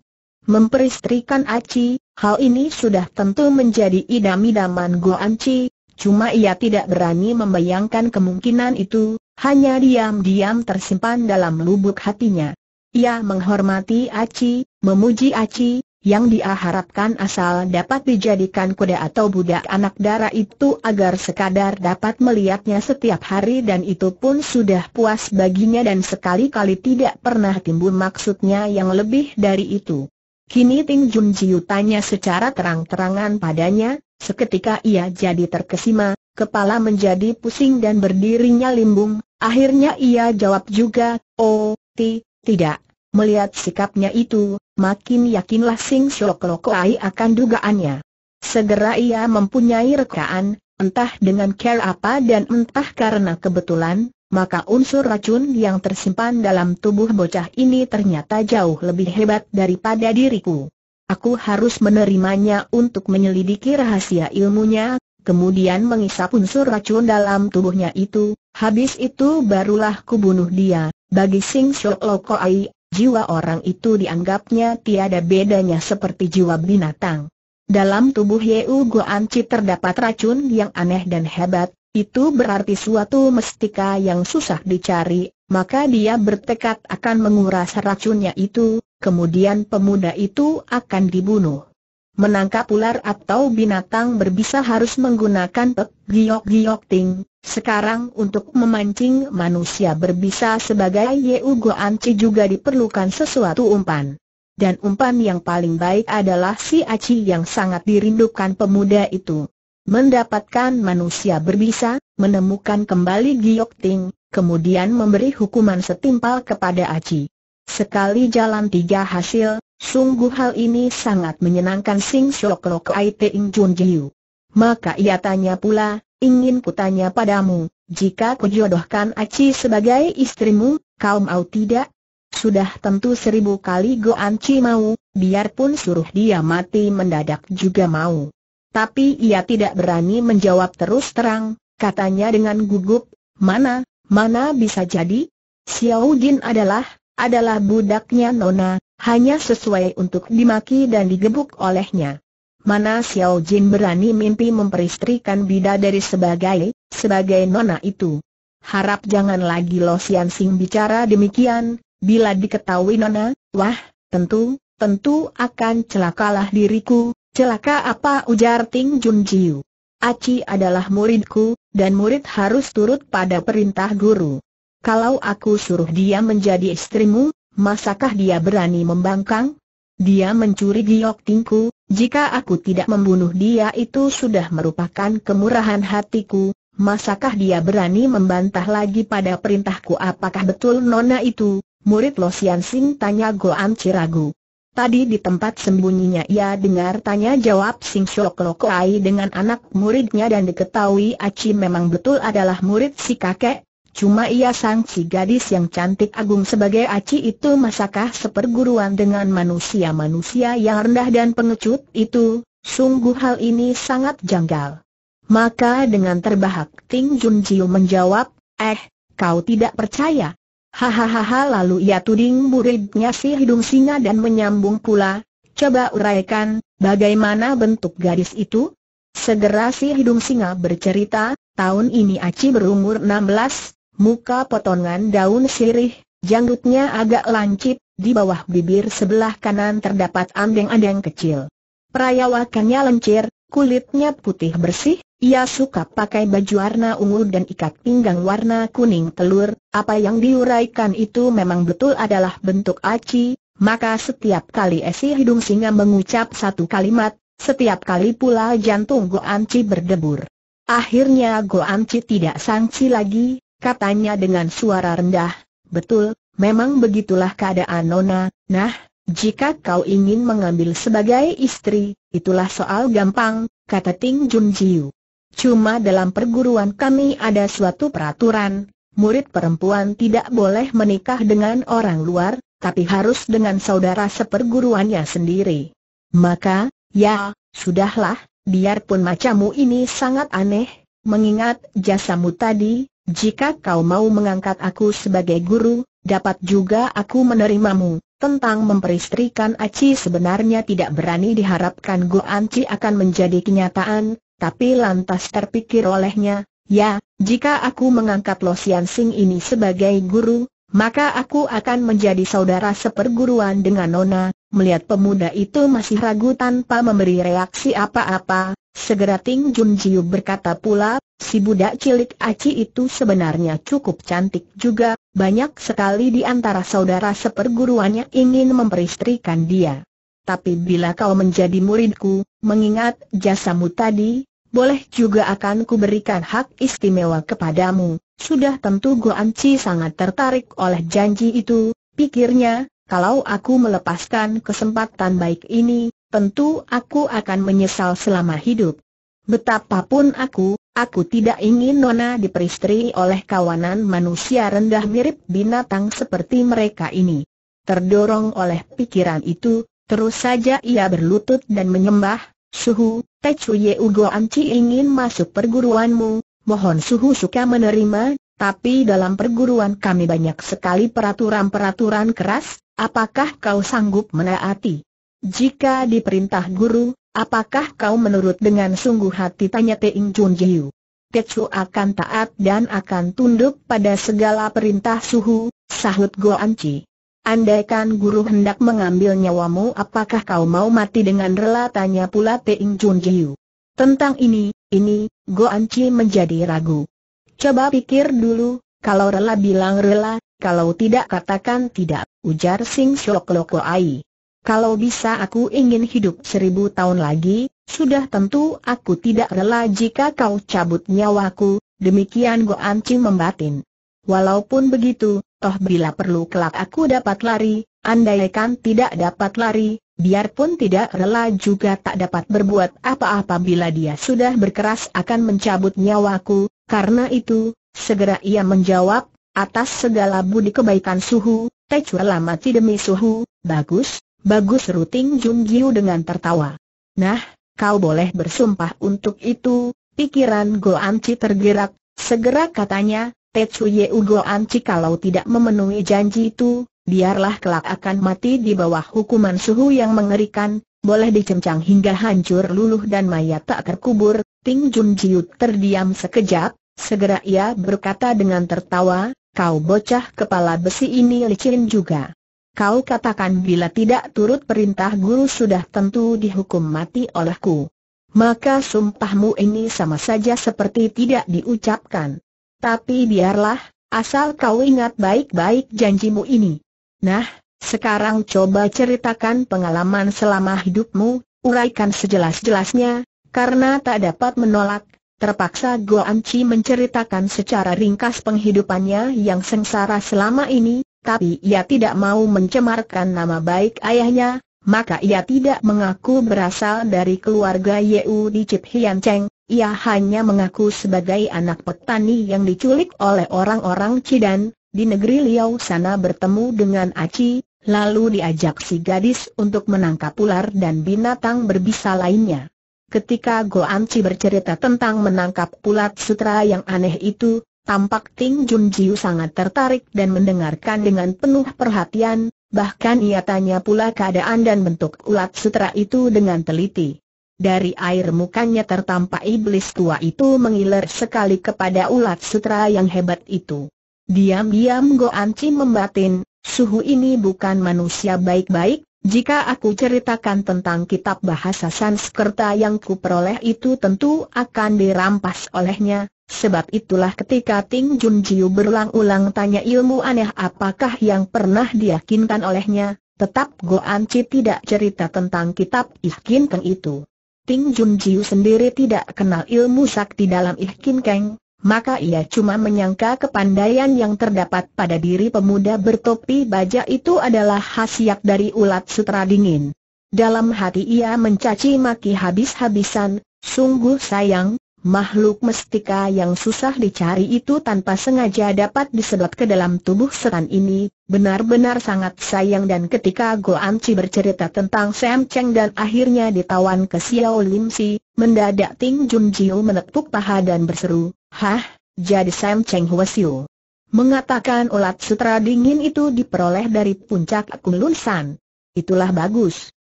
Memperistrikan aci, hal ini sudah tentu menjadi idam-idaman Go Anci, cuma ia tidak berani membayangkan kemungkinan itu, hanya diam-diam tersimpan dalam lubuk hatinya. Ia menghormati Aci, memuji Aci, yang diharapkan asal dapat dijadikan kuda atau budak anak darah itu agar sekadar dapat melihatnya setiap hari dan itu pun sudah puas baginya dan sekali-kali tidak pernah timbul maksudnya yang lebih dari itu. Kini Ting Jun Jiu tanya secara terang-terangan padanya, seketika ia jadi terkesima, kepala menjadi pusing dan berdirinya limbung, akhirnya ia jawab juga, oh, ti, tidak. Melihat sikapnya itu, makin yakinlah Sing Shok Lokoai akan dugaannya. Segera ia mempunyai rekaan, entah dengan care apa dan entah karena kebetulan, maka unsur racun yang tersimpan dalam tubuh bocah ini ternyata jauh lebih hebat daripada diriku. Aku harus menerimanya untuk menyelidiki rahasia ilmunya, kemudian mengisap unsur racun dalam tubuhnya itu, habis itu barulah kubunuh dia. Bagi Sing Siok Ai, Jiwa orang itu dianggapnya tiada bedanya seperti jiwa binatang. Dalam tubuh Yeu Goanci terdapat racun yang aneh dan hebat, itu berarti suatu mestika yang susah dicari, maka dia bertekad akan menguras racunnya itu, kemudian pemuda itu akan dibunuh. Menangkap ular atau binatang berbisa harus menggunakan pek giok giok ting, sekarang untuk memancing manusia berbisa sebagai Yeu Anci juga diperlukan sesuatu umpan. Dan umpan yang paling baik adalah si Aci yang sangat dirindukan pemuda itu. Mendapatkan manusia berbisa, menemukan kembali Giok Ting, kemudian memberi hukuman setimpal kepada Aci. Sekali jalan tiga hasil, sungguh hal ini sangat menyenangkan Sing Shok Lok Ai Ing Jun Jiu. Maka ia tanya pula, ingin kutanya padamu, jika kujodohkan Aci sebagai istrimu, kau mau tidak? Sudah tentu seribu kali go Anci mau, biarpun suruh dia mati mendadak juga mau. Tapi ia tidak berani menjawab terus terang, katanya dengan gugup, mana, mana bisa jadi? Xiao Jin adalah, adalah budaknya Nona, hanya sesuai untuk dimaki dan digebuk olehnya. Mana Xiao Jin berani mimpi memperistrikan bida dari sebagai, sebagai nona itu. Harap jangan lagi Lo Sian Sing bicara demikian, bila diketahui nona, wah, tentu, tentu akan celakalah diriku, celaka apa ujar Ting Jun Jiu. Aci adalah muridku, dan murid harus turut pada perintah guru. Kalau aku suruh dia menjadi istrimu, masakah dia berani membangkang? Dia mencuri giok tingku, jika aku tidak membunuh dia itu sudah merupakan kemurahan hatiku, masakah dia berani membantah lagi pada perintahku apakah betul nona itu? Murid Lo Sian Sing tanya Goam Ciragu. Tadi di tempat sembunyinya ia dengar tanya jawab Sing Shok Lo dengan anak muridnya dan diketahui Aci memang betul adalah murid si kakek, Cuma ia sang si gadis yang cantik agung sebagai aci itu masakah seperguruan dengan manusia-manusia yang rendah dan pengecut itu, sungguh hal ini sangat janggal. Maka dengan terbahak Ting Jun Jiu menjawab, eh, kau tidak percaya. Hahaha lalu ia tuding muridnya si hidung singa dan menyambung pula, coba uraikan, bagaimana bentuk gadis itu? Segera si hidung singa bercerita, tahun ini Aci berumur 16, muka potongan daun sirih, janggutnya agak lancip, di bawah bibir sebelah kanan terdapat andeng-andeng kecil. Perayawakannya lencir, kulitnya putih bersih, ia suka pakai baju warna ungu dan ikat pinggang warna kuning telur, apa yang diuraikan itu memang betul adalah bentuk aci, maka setiap kali esi hidung singa mengucap satu kalimat, setiap kali pula jantung Goanci berdebur. Akhirnya Goanci tidak sangsi lagi, katanya dengan suara rendah, betul, memang begitulah keadaan Nona, nah, jika kau ingin mengambil sebagai istri, itulah soal gampang, kata Ting Jun Jiu. Cuma dalam perguruan kami ada suatu peraturan, murid perempuan tidak boleh menikah dengan orang luar, tapi harus dengan saudara seperguruannya sendiri. Maka, ya, sudahlah, biarpun macammu ini sangat aneh, mengingat jasamu tadi, jika kau mau mengangkat aku sebagai guru, dapat juga aku menerimamu. Tentang memperistrikan Aci sebenarnya tidak berani diharapkan Anci akan menjadi kenyataan, tapi lantas terpikir olehnya, ya, jika aku mengangkat Lo Sian Sing ini sebagai guru, maka aku akan menjadi saudara seperguruan dengan Nona. Melihat pemuda itu masih ragu tanpa memberi reaksi apa-apa, Segera Ting Jun Jiu berkata pula, si budak cilik Aci itu sebenarnya cukup cantik juga, banyak sekali di antara saudara seperguruannya ingin memperistrikan dia. Tapi bila kau menjadi muridku, mengingat jasamu tadi, boleh juga akan kuberikan hak istimewa kepadamu. Sudah tentu Goan Anci sangat tertarik oleh janji itu, pikirnya, kalau aku melepaskan kesempatan baik ini, tentu aku akan menyesal selama hidup. Betapapun aku, aku tidak ingin Nona diperistri oleh kawanan manusia rendah mirip binatang seperti mereka ini. Terdorong oleh pikiran itu, terus saja ia berlutut dan menyembah, Suhu, Techu Ye Ugo Anci ingin masuk perguruanmu, mohon Suhu suka menerima, tapi dalam perguruan kami banyak sekali peraturan-peraturan keras, apakah kau sanggup menaati? Jika diperintah guru, apakah kau menurut dengan sungguh hati tanya Teing Jun Jiu? Tetsu akan taat dan akan tunduk pada segala perintah suhu, sahut Goan Chi. Andaikan guru hendak mengambil nyawamu apakah kau mau mati dengan rela tanya pula Teing Jun Jiu. Tentang ini, ini, Goan Chi menjadi ragu. Coba pikir dulu, kalau rela bilang rela, kalau tidak katakan tidak, ujar Sing Shok Loko Ai. Kalau bisa aku ingin hidup seribu tahun lagi, sudah tentu aku tidak rela jika kau cabut nyawaku, demikian Goan Ci membatin. Walaupun begitu, toh bila perlu kelak aku dapat lari, andaikan tidak dapat lari, biarpun tidak rela juga tak dapat berbuat apa-apa bila dia sudah berkeras akan mencabut nyawaku, karena itu, segera ia menjawab, atas segala budi kebaikan suhu, Tecua lama demi suhu, bagus, Bagus ruting Jung Giu dengan tertawa. Nah, kau boleh bersumpah untuk itu, pikiran Go Anci tergerak, segera katanya, Tetsuye Ugo Anci kalau tidak memenuhi janji itu, biarlah kelak akan mati di bawah hukuman suhu yang mengerikan, boleh dicencang hingga hancur luluh dan mayat tak terkubur, Ting Jun Jiu terdiam sekejap, segera ia berkata dengan tertawa, kau bocah kepala besi ini licin juga. Kau katakan bila tidak turut perintah guru sudah tentu dihukum mati olehku. Maka sumpahmu ini sama saja seperti tidak diucapkan. Tapi biarlah, asal kau ingat baik-baik janjimu ini. Nah, sekarang coba ceritakan pengalaman selama hidupmu, uraikan sejelas-jelasnya, karena tak dapat menolak, terpaksa Goanci menceritakan secara ringkas penghidupannya yang sengsara selama ini, tapi ia tidak mau mencemarkan nama baik ayahnya, maka ia tidak mengaku berasal dari keluarga Yeu di Cip Hian Cheng, ia hanya mengaku sebagai anak petani yang diculik oleh orang-orang Cidan, di negeri Liao sana bertemu dengan Aci, lalu diajak si gadis untuk menangkap ular dan binatang berbisa lainnya. Ketika Go Anci bercerita tentang menangkap ular sutra yang aneh itu, Tampak Ting Jun Jiu sangat tertarik dan mendengarkan dengan penuh perhatian, bahkan ia tanya pula keadaan dan bentuk ulat sutra itu dengan teliti. Dari air mukanya tertampak iblis tua itu mengiler sekali kepada ulat sutra yang hebat itu. Diam-diam Go Anci membatin, suhu ini bukan manusia baik-baik, jika aku ceritakan tentang kitab bahasa Sanskerta yang kuperoleh itu tentu akan dirampas olehnya, sebab itulah ketika Ting Jun Jiu berulang-ulang tanya ilmu aneh apakah yang pernah diyakinkan olehnya, tetap An Chi tidak cerita tentang kitab Ihkin Keng itu. Ting Jun Jiu sendiri tidak kenal ilmu sakti dalam Ihkin Keng, maka ia cuma menyangka kepandaian yang terdapat pada diri pemuda bertopi baja itu adalah khasiat dari ulat sutra dingin. Dalam hati ia mencaci maki habis-habisan, sungguh sayang, makhluk mestika yang susah dicari itu tanpa sengaja dapat disedot ke dalam tubuh setan ini, benar-benar sangat sayang dan ketika Goan Chi bercerita tentang Sam Cheng dan akhirnya ditawan ke Xiao Lim Si, mendadak Ting Jun Jiu menepuk paha dan berseru, Hah, jadi Sam Cheng Huasiu. Mengatakan ulat sutra dingin itu diperoleh dari puncak Kunlun San. Itulah bagus.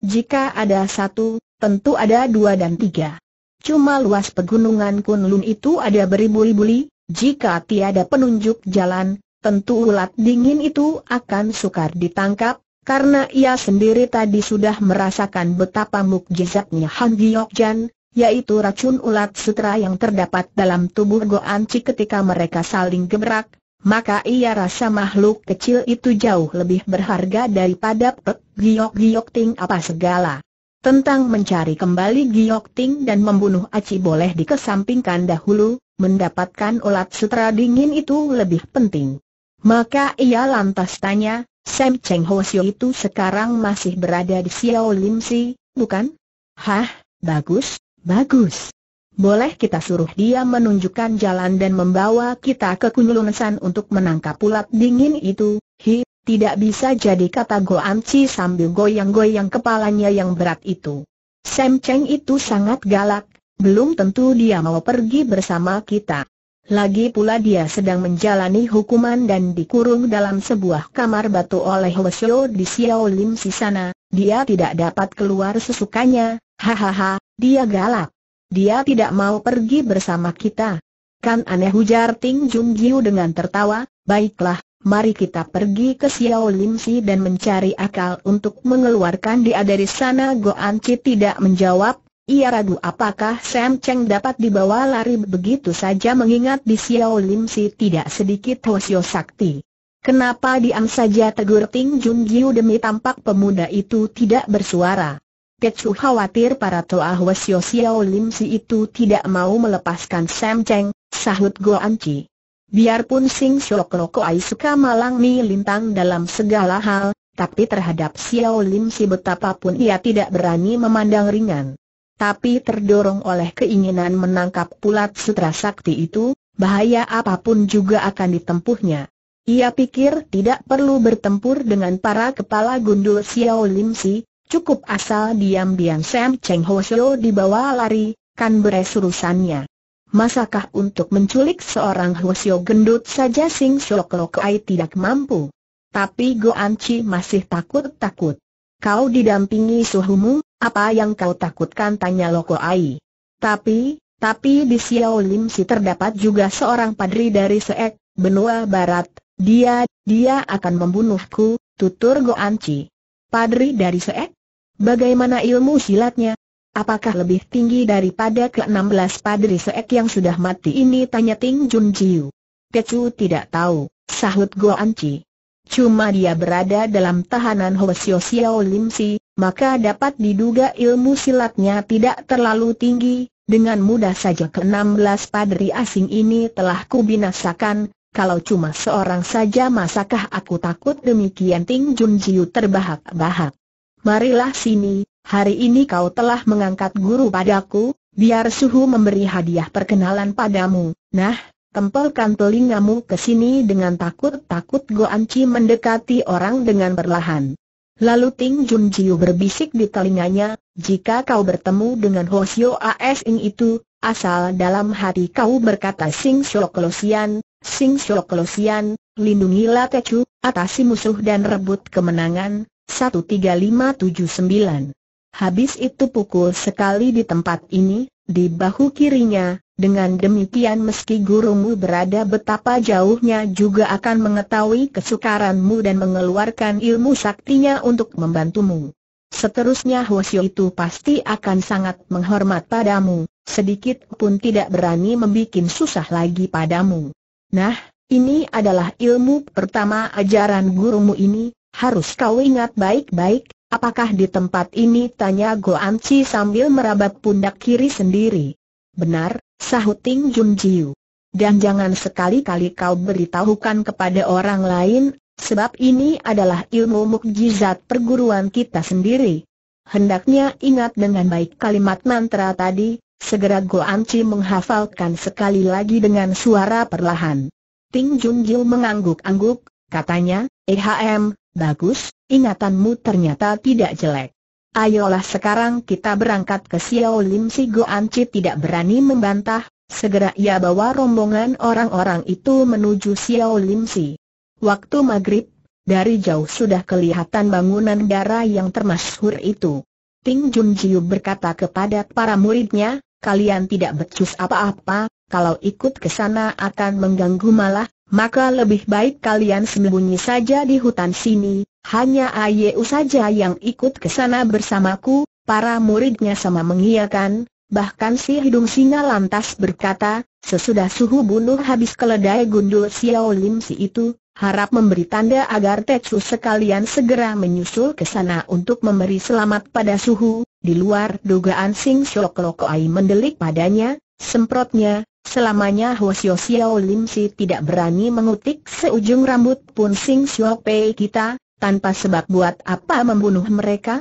Jika ada satu, tentu ada dua dan tiga. Cuma luas pegunungan Kunlun itu ada beribu-ribu li, jika tiada penunjuk jalan, tentu ulat dingin itu akan sukar ditangkap, karena ia sendiri tadi sudah merasakan betapa mukjizatnya Han Jan yaitu racun ulat sutra yang terdapat dalam tubuh Goanci ketika mereka saling gebrak, maka ia rasa makhluk kecil itu jauh lebih berharga daripada pek giok-giok ting apa segala. Tentang mencari kembali giok ting dan membunuh Aci boleh dikesampingkan dahulu, mendapatkan ulat sutra dingin itu lebih penting. Maka ia lantas tanya, Sam Cheng Ho Siu itu sekarang masih berada di Xiao Lim Si, bukan? Hah, bagus, Bagus. Boleh kita suruh dia menunjukkan jalan dan membawa kita ke Kunlunsan untuk menangkap ulat dingin itu, hi, tidak bisa jadi kata Goamci sambil goyang-goyang kepalanya yang berat itu. Sam Cheng itu sangat galak, belum tentu dia mau pergi bersama kita. Lagi pula dia sedang menjalani hukuman dan dikurung dalam sebuah kamar batu oleh Wesyo di Xiao Lim Sisana, dia tidak dapat keluar sesukanya, hahaha, dia galak. Dia tidak mau pergi bersama kita. Kan aneh hujar Ting Jung Giu dengan tertawa, baiklah, mari kita pergi ke Xiao Lim Si dan mencari akal untuk mengeluarkan dia dari sana Goan Chi tidak menjawab, ia ragu apakah Sam Cheng dapat dibawa lari begitu saja mengingat di Xiao Lim Si tidak sedikit hosio sakti. Kenapa diam saja tegur Ting Jun Giu demi tampak pemuda itu tidak bersuara. Pecu khawatir para Toah Wesio Xiao Lim Si itu tidak mau melepaskan Sam Cheng, sahut Go Chi. Biarpun Sing Shok Loko Ai suka malang mi lintang dalam segala hal, tapi terhadap Xiao Lim Si betapapun ia tidak berani memandang ringan. Tapi terdorong oleh keinginan menangkap pulat sutra sakti itu, bahaya apapun juga akan ditempuhnya. Ia pikir tidak perlu bertempur dengan para kepala gundul Xiao Lim Si, Cukup asal diam-diam Sam Cheng Ho Shio dibawa lari, kan beres urusannya. Masakah untuk menculik seorang Ho Xiao gendut saja Sing Shok Lo Kai tidak mampu? Tapi Goan Chi masih takut-takut. Kau didampingi suhumu, apa yang kau takutkan tanya Lo Ai. Tapi, tapi di Xiao Lim Si terdapat juga seorang padri dari Seek, benua barat, dia, dia akan membunuhku, tutur Goan Chi. Padri dari Seek? Bagaimana ilmu silatnya? Apakah lebih tinggi daripada ke-16 Padri Seek yang sudah mati ini? Tanya Ting Jun Jiu. Kecu tidak tahu, sahut Go Anci. Cuma dia berada dalam tahanan Sio Xiao Lim Si, maka dapat diduga ilmu silatnya tidak terlalu tinggi, dengan mudah saja ke-16 Padri asing ini telah kubinasakan, kalau cuma seorang saja masakah aku takut demikian Ting Jun Jiu terbahak-bahak marilah sini, hari ini kau telah mengangkat guru padaku, biar suhu memberi hadiah perkenalan padamu. Nah, tempelkan telingamu ke sini dengan takut-takut Goanci mendekati orang dengan perlahan. Lalu Ting Jun Jiu berbisik di telinganya, jika kau bertemu dengan A.S. Asing itu, asal dalam hati kau berkata Sing Shoklosian, Sing Shoklosian, lindungilah Tecu, atasi musuh dan rebut kemenangan, 13579. Habis itu pukul sekali di tempat ini, di bahu kirinya, dengan demikian meski gurumu berada betapa jauhnya juga akan mengetahui kesukaranmu dan mengeluarkan ilmu saktinya untuk membantumu. Seterusnya Hwasyo itu pasti akan sangat menghormat padamu, sedikit pun tidak berani membuat susah lagi padamu. Nah, ini adalah ilmu pertama ajaran gurumu ini, harus kau ingat baik-baik, apakah di tempat ini tanya Goan Chi sambil merabat pundak kiri sendiri. Benar, sahut Ting Jun Jiu. Dan jangan sekali-kali kau beritahukan kepada orang lain, sebab ini adalah ilmu mukjizat perguruan kita sendiri. Hendaknya ingat dengan baik kalimat mantra tadi, segera Goan Chi menghafalkan sekali lagi dengan suara perlahan. Ting Jun Jiu mengangguk-angguk, katanya, EHM, Bagus, ingatanmu ternyata tidak jelek. Ayolah sekarang kita berangkat ke Xiao Lim Si Chi tidak berani membantah, segera ia bawa rombongan orang-orang itu menuju Xiao Lim Si. Waktu maghrib, dari jauh sudah kelihatan bangunan darah yang termasyhur itu. Ting Jun Jiu berkata kepada para muridnya, kalian tidak becus apa-apa, kalau ikut ke sana akan mengganggu malah maka lebih baik kalian sembunyi saja di hutan sini, hanya Ayu saja yang ikut ke sana bersamaku, para muridnya sama mengiyakan, bahkan si hidung singa lantas berkata, sesudah suhu bunuh habis keledai gundul Xiao Lim si itu, harap memberi tanda agar Tetsu sekalian segera menyusul ke sana untuk memberi selamat pada suhu, di luar dugaan Sing Shok Lokoai mendelik padanya, semprotnya, Selamanya Huo Xiao Lim Si tidak berani mengutik seujung rambut pun Sing Xiao Pei kita, tanpa sebab buat apa membunuh mereka?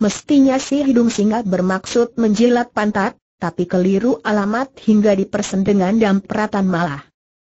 Mestinya si hidung singa bermaksud menjilat pantat, tapi keliru alamat hingga di dengan dan peratan malah.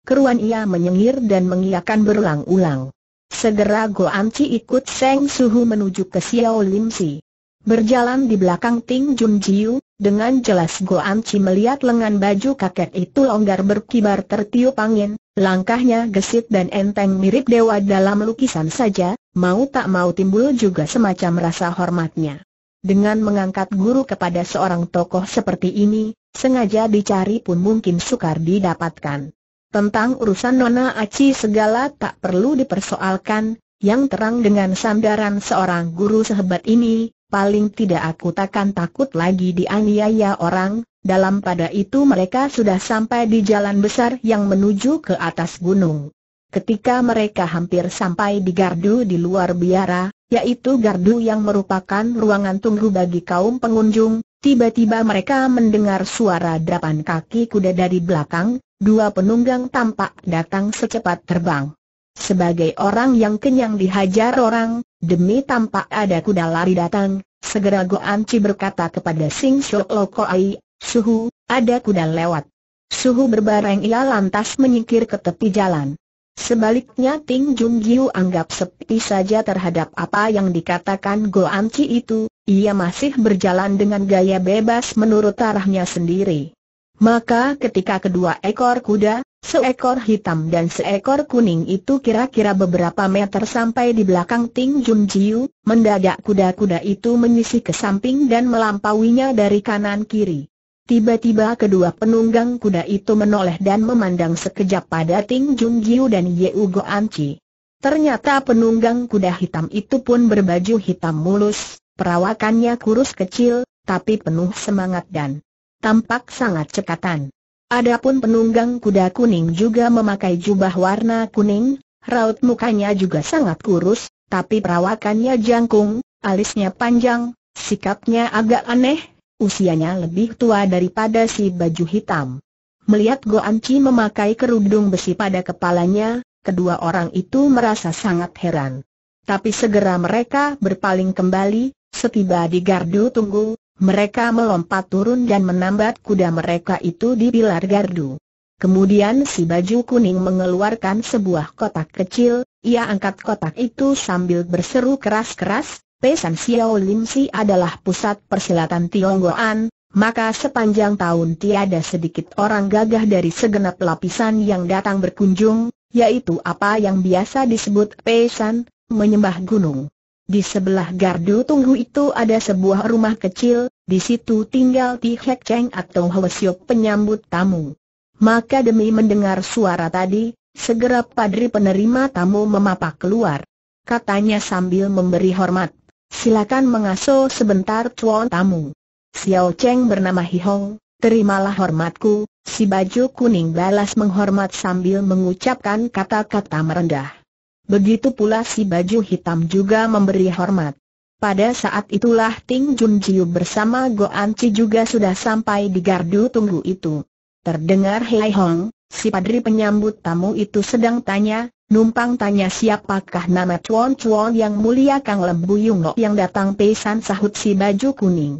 Keruan ia menyengir dan mengiakan berulang-ulang. Segera Chi ikut Seng Suhu menuju ke Xiao Lim Si. Berjalan di belakang Ting Jun Jiu, dengan jelas Go Amci melihat lengan baju kakek itu longgar berkibar tertiup angin, langkahnya gesit dan enteng mirip dewa dalam lukisan saja, mau tak mau timbul juga semacam rasa hormatnya. Dengan mengangkat guru kepada seorang tokoh seperti ini, sengaja dicari pun mungkin sukar didapatkan. Tentang urusan Nona Aci segala tak perlu dipersoalkan, yang terang dengan sandaran seorang guru sehebat ini, paling tidak aku takkan takut lagi dianiaya orang, dalam pada itu mereka sudah sampai di jalan besar yang menuju ke atas gunung. Ketika mereka hampir sampai di gardu di luar biara, yaitu gardu yang merupakan ruangan tunggu bagi kaum pengunjung, tiba-tiba mereka mendengar suara derapan kaki kuda dari belakang, dua penunggang tampak datang secepat terbang. Sebagai orang yang kenyang dihajar orang, demi tampak ada kuda lari datang, segera Goan Chi berkata kepada Sing Shok Lo oh, Koai, Suhu, ada kuda lewat. Suhu berbareng ia lantas menyingkir ke tepi jalan. Sebaliknya Ting Jung Giu anggap sepi saja terhadap apa yang dikatakan Go Ci itu, ia masih berjalan dengan gaya bebas menurut arahnya sendiri. Maka ketika kedua ekor kuda, seekor hitam dan seekor kuning itu kira-kira beberapa meter sampai di belakang Ting Jun Jiu, mendadak kuda-kuda itu menyisih ke samping dan melampauinya dari kanan kiri. Tiba-tiba kedua penunggang kuda itu menoleh dan memandang sekejap pada Ting Jun Jiu dan Yeu Go Anci. Ternyata penunggang kuda hitam itu pun berbaju hitam mulus, perawakannya kurus kecil, tapi penuh semangat dan tampak sangat cekatan. Adapun penunggang kuda kuning juga memakai jubah warna kuning, raut mukanya juga sangat kurus, tapi perawakannya jangkung, alisnya panjang, sikapnya agak aneh, usianya lebih tua daripada si baju hitam. Melihat Goanci memakai kerudung besi pada kepalanya, kedua orang itu merasa sangat heran. Tapi segera mereka berpaling kembali, setiba di gardu tunggu, mereka melompat turun dan menambat kuda mereka itu di pilar gardu. Kemudian si baju kuning mengeluarkan sebuah kotak kecil, ia angkat kotak itu sambil berseru keras-keras, Pesan Xiao Lim Si adalah pusat persilatan Tionggoan, maka sepanjang tahun tiada sedikit orang gagah dari segenap lapisan yang datang berkunjung, yaitu apa yang biasa disebut Pesan, menyembah gunung. Di sebelah gardu tunggu itu ada sebuah rumah kecil, di situ tinggal Ti Hek Cheng atau Hwa Siok penyambut tamu. Maka demi mendengar suara tadi, segera padri penerima tamu memapak keluar. Katanya sambil memberi hormat, silakan mengaso sebentar cuan tamu. Xiao Cheng bernama Hi Hong, terimalah hormatku, si baju kuning balas menghormat sambil mengucapkan kata-kata merendah. Begitu pula si baju hitam juga memberi hormat. Pada saat itulah Ting Jun Jiu bersama Go An Chi juga sudah sampai di gardu tunggu itu. Terdengar Hei Hong, si padri penyambut tamu itu sedang tanya, numpang tanya siapakah nama Chuan Chuan yang mulia Kang Lembu Yung Nok yang datang pesan sahut si baju kuning.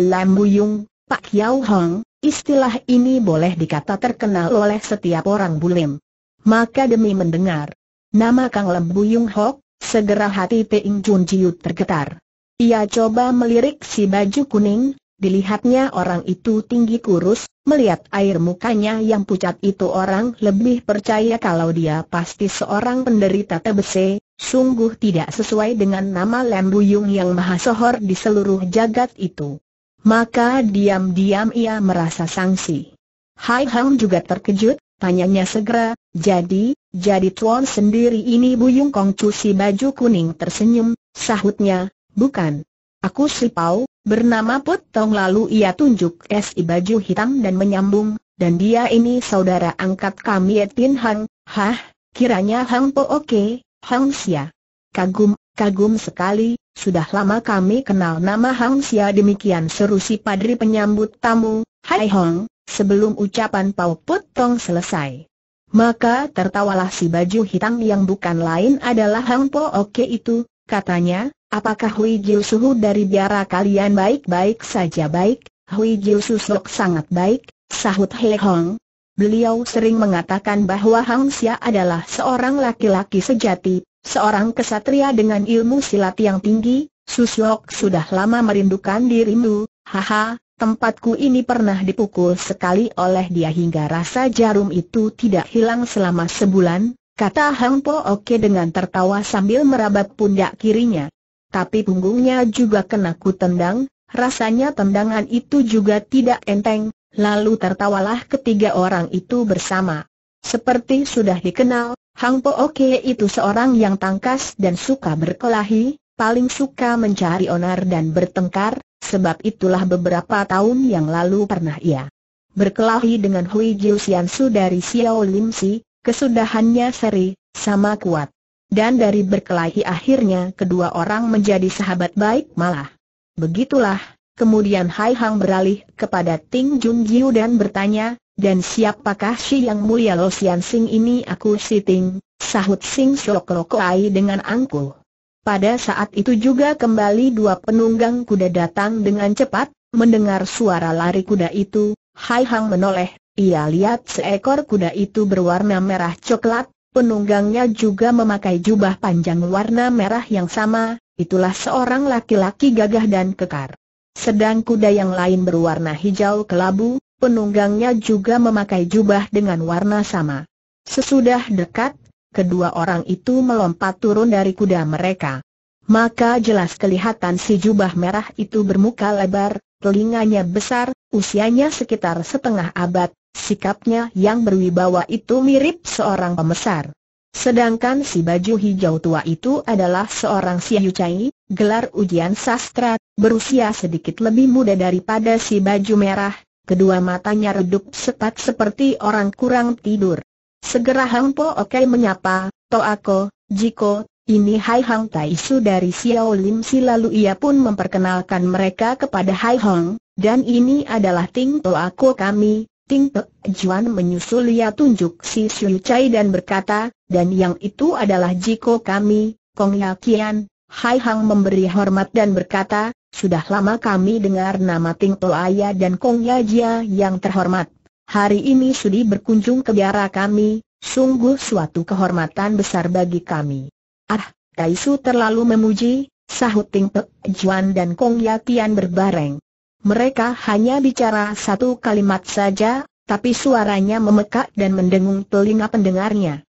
Lembu Yung, Pak Yao Hong, istilah ini boleh dikata terkenal oleh setiap orang bulim. Maka demi mendengar nama Kang Lembu Yung Hok, segera hati Ting Jun Jiu tergetar. Ia coba melirik si baju kuning, dilihatnya orang itu tinggi kurus, melihat air mukanya yang pucat itu orang lebih percaya kalau dia pasti seorang penderita tebese. sungguh tidak sesuai dengan nama Lembuyung yang mahasohor di seluruh jagat itu. Maka diam-diam ia merasa sangsi. Hai Hang juga terkejut, tanyanya segera, jadi, jadi tuan sendiri ini Buyung Kongcu si baju kuning tersenyum, sahutnya, Bukan. Aku si pau bernama Put Tong lalu ia tunjuk si baju hitam dan menyambung, dan dia ini saudara angkat kami etin Hang, hah, kiranya Hang Po Oke, Hang Sia. Kagum, kagum sekali, sudah lama kami kenal nama Hang Sia demikian seru si padri penyambut tamu, Hai Hong, sebelum ucapan Pau Put Tong selesai. Maka tertawalah si baju hitam yang bukan lain adalah Hang Po Oke itu, katanya, Apakah Hui Jiu Suhu dari biara kalian baik-baik saja baik? Hui Jiu Susok sangat baik, sahut He Hong. Beliau sering mengatakan bahwa Hang Xia adalah seorang laki-laki sejati, seorang kesatria dengan ilmu silat yang tinggi. Susok sudah lama merindukan dirimu, haha, Tempatku ini pernah dipukul sekali oleh dia hingga rasa jarum itu tidak hilang selama sebulan, kata Hang Po Oke dengan tertawa sambil merabat pundak kirinya tapi punggungnya juga kena ku tendang, rasanya tendangan itu juga tidak enteng, lalu tertawalah ketiga orang itu bersama. Seperti sudah dikenal, Hang Po Oke itu seorang yang tangkas dan suka berkelahi, paling suka mencari onar dan bertengkar, sebab itulah beberapa tahun yang lalu pernah ia berkelahi dengan Hui Jiu Xiansu dari Xiao Lim Si, kesudahannya seri, sama kuat. Dan dari berkelahi akhirnya kedua orang menjadi sahabat baik malah. Begitulah, kemudian Hai Hang beralih kepada Ting Jun Giu dan bertanya, dan siapakah si yang mulia Lo Sian Sing ini aku si Ting, sahut Sing Siok Lokoai dengan angkuh. Pada saat itu juga kembali dua penunggang kuda datang dengan cepat, mendengar suara lari kuda itu, Hai Hang menoleh, ia lihat seekor kuda itu berwarna merah coklat, Penunggangnya juga memakai jubah panjang warna merah yang sama, itulah seorang laki-laki gagah dan kekar. Sedang kuda yang lain berwarna hijau kelabu, penunggangnya juga memakai jubah dengan warna sama. Sesudah dekat, kedua orang itu melompat turun dari kuda mereka. Maka jelas kelihatan si jubah merah itu bermuka lebar, telinganya besar, usianya sekitar setengah abad, Sikapnya yang berwibawa itu mirip seorang pemesar. Sedangkan si baju hijau tua itu adalah seorang si Chai, gelar ujian sastra, berusia sedikit lebih muda daripada si baju merah, kedua matanya redup sepat seperti orang kurang tidur. Segera Hang Po Oke menyapa, Toako, Jiko, ini Hai Hang Tai Su dari Xiao Lim Si lalu ia pun memperkenalkan mereka kepada Hai Hong, dan ini adalah Ting Toako kami, Ting Pek Juan menyusul ia tunjuk si Siu Chai dan berkata, dan yang itu adalah Jiko kami, Kong Ya Kian. Hai Hang memberi hormat dan berkata, sudah lama kami dengar nama Ting Pek Aya dan Kong Ya Jia yang terhormat. Hari ini sudi berkunjung ke biara kami, sungguh suatu kehormatan besar bagi kami. Ah, Kaisu terlalu memuji, sahut Ting Pek Juan dan Kong Ya Kian berbareng. Mereka hanya bicara satu kalimat saja, tapi suaranya memekak dan mendengung telinga pendengarnya.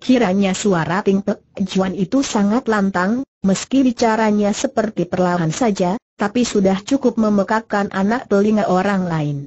Kiranya suara Ting Pek Juan itu sangat lantang, meski bicaranya seperti perlahan saja, tapi sudah cukup memekakkan anak telinga orang lain.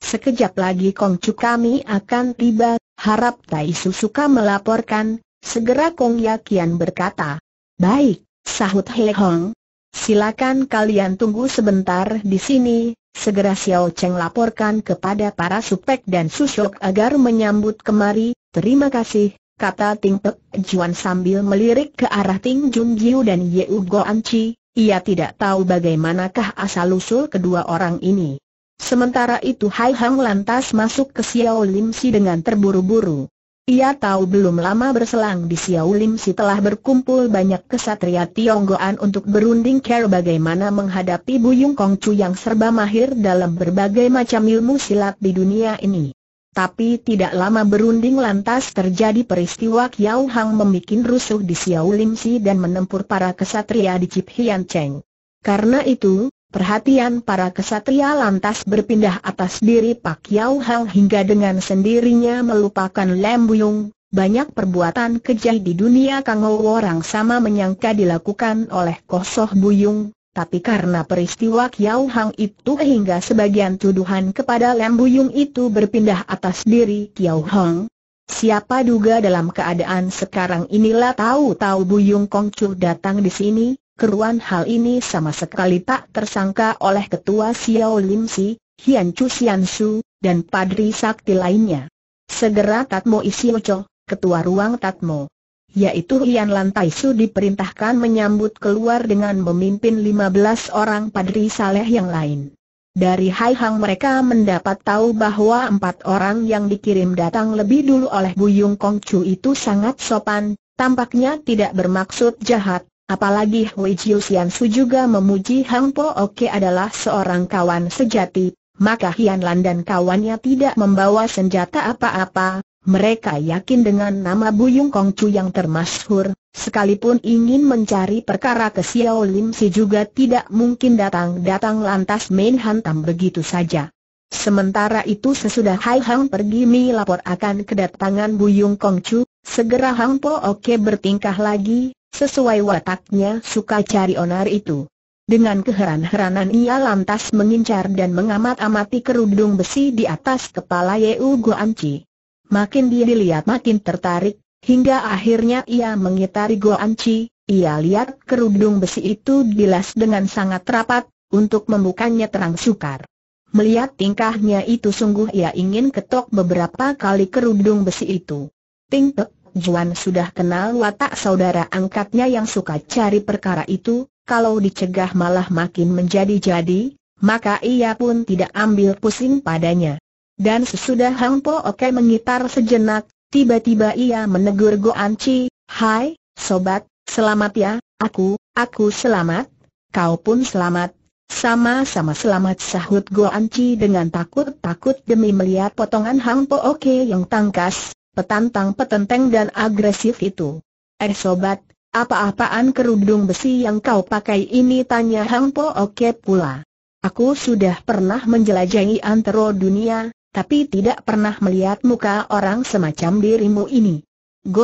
Sekejap lagi Chu kami akan tiba, harap Tai Susuka melaporkan, segera Kong Yakian berkata. Baik, sahut He Hong, Silakan kalian tunggu sebentar di sini, segera Xiao Cheng laporkan kepada para supek dan susuk agar menyambut kemari, terima kasih, kata Ting Pek Juan sambil melirik ke arah Ting Jun Jiu dan Yeu Goan Chi, ia tidak tahu bagaimanakah asal-usul kedua orang ini. Sementara itu Hai Hang lantas masuk ke Xiao Lim Si dengan terburu-buru. Ia tahu belum lama berselang di Xiao Lim Si telah berkumpul banyak kesatria Tionggoan untuk berunding care bagaimana menghadapi Buyung Kong Chu yang serba mahir dalam berbagai macam ilmu silat di dunia ini. Tapi tidak lama berunding lantas terjadi peristiwa Kiao Hang membuat rusuh di Xiao Lim Si dan menempur para kesatria di Cip Hian Cheng. Karena itu, Perhatian para kesatria lantas berpindah atas diri Pak Yau Hang hingga dengan sendirinya melupakan Lem Buyung. Banyak perbuatan kejah di dunia Kang Ho sama menyangka dilakukan oleh Kosoh Buyung, tapi karena peristiwa Kiau Hang itu hingga sebagian tuduhan kepada Lem Buyung itu berpindah atas diri Kiau Hang. Siapa duga dalam keadaan sekarang inilah tahu-tahu Buyung Kongcu datang di sini, keruan hal ini sama sekali tak tersangka oleh ketua Xiao Lim Si, Hian Chu Xian Su, dan Padri Sakti lainnya. Segera Tatmo Isiocho, ketua ruang Tatmo, yaitu Hian Lantai Su diperintahkan menyambut keluar dengan memimpin 15 orang Padri Saleh yang lain. Dari Hai Hang mereka mendapat tahu bahwa empat orang yang dikirim datang lebih dulu oleh Buyung Kongcu itu sangat sopan, tampaknya tidak bermaksud jahat, Apalagi Hui Su juga memuji Hang Po Oke adalah seorang kawan sejati, maka Hian Lan dan kawannya tidak membawa senjata apa-apa. Mereka yakin dengan nama Buyung Chu yang termasyhur, sekalipun ingin mencari perkara ke Xiao Lim Si juga tidak mungkin datang-datang lantas main hantam begitu saja. Sementara itu sesudah Hai Hang pergi Mi lapor akan kedatangan Buyung Chu, segera Hang Po Oke bertingkah lagi, Sesuai wataknya suka cari onar itu. Dengan keheran-heranan ia lantas mengincar dan mengamat-amati kerudung besi di atas kepala Yeu Goanci. Makin dia dilihat makin tertarik, hingga akhirnya ia mengitari Goanci, ia lihat kerudung besi itu dilas dengan sangat rapat, untuk membukanya terang sukar. Melihat tingkahnya itu sungguh ia ingin ketok beberapa kali kerudung besi itu. Ting tek, Juan sudah kenal watak saudara angkatnya yang suka cari perkara itu, kalau dicegah malah makin menjadi-jadi, maka ia pun tidak ambil pusing padanya. Dan sesudah Hang Po Oke mengitar sejenak, tiba-tiba ia menegur Go Chi, Hai, sobat, selamat ya, aku, aku selamat, kau pun selamat. Sama-sama selamat sahut Go Chi dengan takut-takut demi melihat potongan Hang Po Oke yang tangkas, petantang petenteng dan agresif itu. Eh sobat, apa-apaan kerudung besi yang kau pakai ini tanya Hang Po Oke pula. Aku sudah pernah menjelajahi antero dunia, tapi tidak pernah melihat muka orang semacam dirimu ini.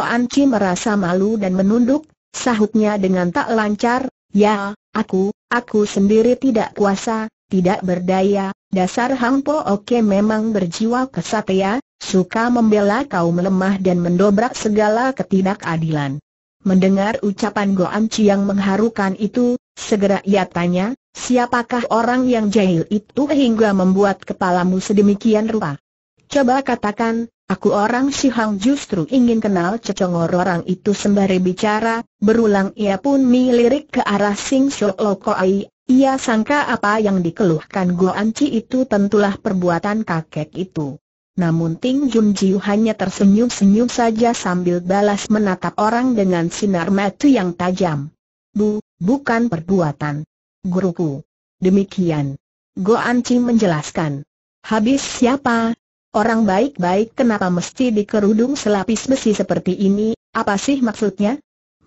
An Chi merasa malu dan menunduk, sahutnya dengan tak lancar, ya, aku, aku sendiri tidak kuasa, tidak berdaya, Dasar Hang Po Oke memang berjiwa kesatria, ya, suka membela kaum lemah dan mendobrak segala ketidakadilan. Mendengar ucapan Goan Chi yang mengharukan itu, segera ia tanya, siapakah orang yang jahil itu hingga membuat kepalamu sedemikian rupa? Coba katakan, aku orang Hang justru ingin kenal cecongor orang itu sembari bicara, berulang ia pun melirik ke arah Sing Sio Lo Koai, ia sangka apa yang dikeluhkan Anci itu tentulah perbuatan kakek itu. Namun Ting Jun Jiu hanya tersenyum-senyum saja sambil balas menatap orang dengan sinar mata yang tajam. Bu, bukan perbuatan. Guruku. Demikian. Anci menjelaskan. Habis siapa? Orang baik-baik kenapa mesti dikerudung selapis besi seperti ini, apa sih maksudnya?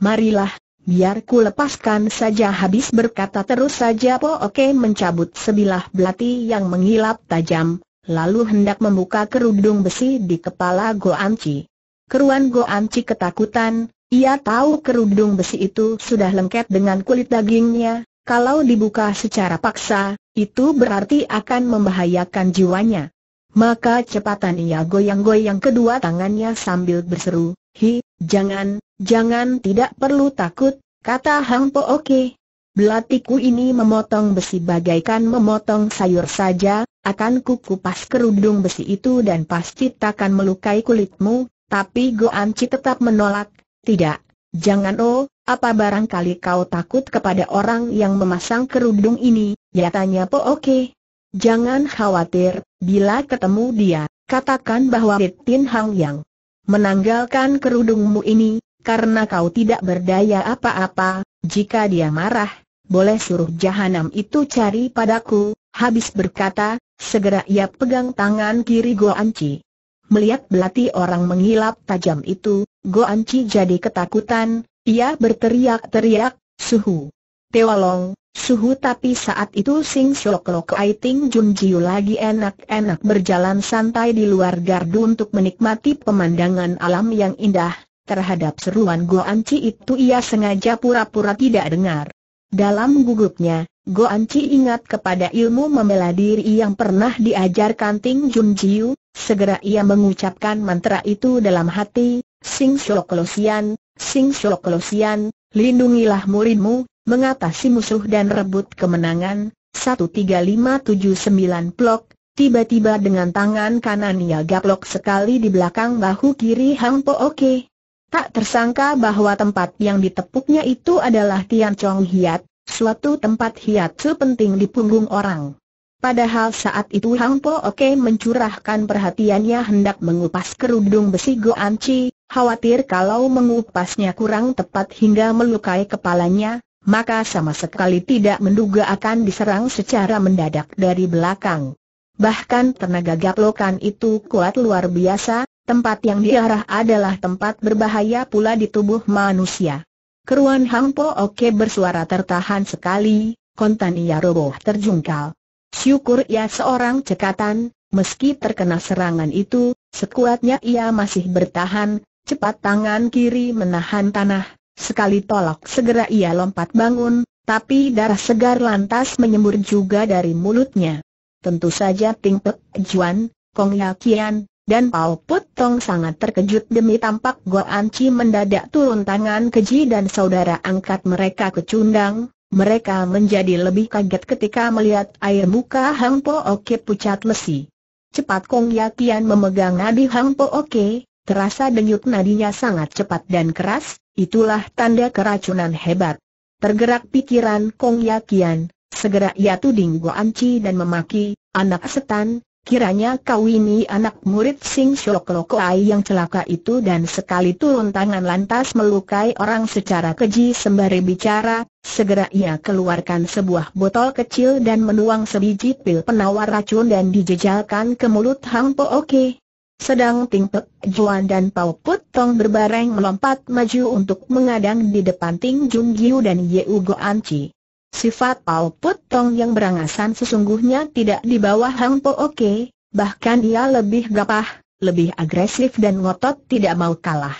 Marilah, biar ku lepaskan saja habis berkata terus saja Po Oke mencabut sebilah belati yang mengilap tajam, lalu hendak membuka kerudung besi di kepala Anci. Keruan Anci ketakutan, ia tahu kerudung besi itu sudah lengket dengan kulit dagingnya, kalau dibuka secara paksa, itu berarti akan membahayakan jiwanya. Maka cepatan ia goyang-goyang kedua tangannya sambil berseru, Hi, jangan, Jangan tidak perlu takut, kata Hang Po Oke. Belatiku ini memotong besi bagaikan memotong sayur saja, akan kukupas kerudung besi itu dan pasti takkan melukai kulitmu, tapi Go Anci tetap menolak, tidak, jangan oh, apa barangkali kau takut kepada orang yang memasang kerudung ini, Ya tanya Po Oke. Jangan khawatir, bila ketemu dia, katakan bahwa Tin Hang Yang menanggalkan kerudungmu ini, karena kau tidak berdaya apa-apa, jika dia marah, boleh suruh jahanam itu cari padaku, habis berkata, segera ia pegang tangan kiri Go Anci. Melihat belati orang mengilap tajam itu, Go Anci jadi ketakutan, ia berteriak-teriak, suhu. tewalong, suhu tapi saat itu Sing Siok Lok Aiting Jun Jiu lagi enak-enak berjalan santai di luar gardu untuk menikmati pemandangan alam yang indah, Terhadap seruan Anci itu ia sengaja pura-pura tidak dengar. Dalam gugupnya, Anci ingat kepada ilmu membela diri yang pernah diajarkan Ting Jun Jiu, segera ia mengucapkan mantra itu dalam hati, Sing Sian, Sing Sian, lindungilah muridmu, mengatasi musuh dan rebut kemenangan, 13579 blok, tiba-tiba dengan tangan kanan ia gaplok sekali di belakang bahu kiri Hang Po Oke. Tak tersangka bahwa tempat yang ditepuknya itu adalah Tian Chong Hiat, suatu tempat hiat sepenting di punggung orang. Padahal saat itu Hang Po Oke mencurahkan perhatiannya hendak mengupas kerudung besi Go Chi, khawatir kalau mengupasnya kurang tepat hingga melukai kepalanya, maka sama sekali tidak menduga akan diserang secara mendadak dari belakang. Bahkan tenaga gaplokan itu kuat luar biasa, Tempat yang diarah adalah tempat berbahaya pula di tubuh manusia. Keruan Hang Po Oke bersuara tertahan sekali, kontan ia roboh terjungkal. Syukur ia seorang cekatan, meski terkena serangan itu, sekuatnya ia masih bertahan, cepat tangan kiri menahan tanah, sekali tolak segera ia lompat bangun, tapi darah segar lantas menyembur juga dari mulutnya. Tentu saja Ting Pek Juan, Kong Ya Kian, dan Pao Put Tong sangat terkejut demi tampak Go Anci mendadak turun tangan keji dan saudara angkat mereka ke cundang. Mereka menjadi lebih kaget ketika melihat air muka Hang Po Oke pucat lesi. Cepat Kong Yakian memegang nadi Hang Po Oke, terasa denyut nadinya sangat cepat dan keras, itulah tanda keracunan hebat. Tergerak pikiran Kong Yakian, segera ia tuding Go Anci dan memaki, anak setan, Kiranya kau ini anak murid Sing Shok Lokoai yang celaka itu dan sekali turun tangan lantas melukai orang secara keji sembari bicara, segera ia keluarkan sebuah botol kecil dan menuang sebiji pil penawar racun dan dijejalkan ke mulut Hang Po Oke. Sedang Ting Pek Juan dan Pao Put Tong berbareng melompat maju untuk mengadang di depan Ting Jung Giu dan Ye Ugo Anci. Sifat Paul Put yang berangasan sesungguhnya tidak di bawah Hang Po Oke, bahkan ia lebih gapah, lebih agresif dan ngotot tidak mau kalah.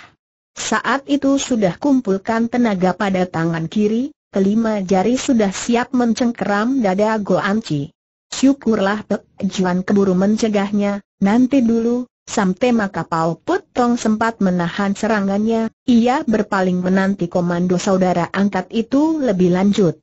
Saat itu sudah kumpulkan tenaga pada tangan kiri, kelima jari sudah siap mencengkeram dada Go Anci. Syukurlah Pek Juan keburu mencegahnya, nanti dulu, Sampai maka Pau Putong sempat menahan serangannya, ia berpaling menanti komando saudara angkat itu lebih lanjut.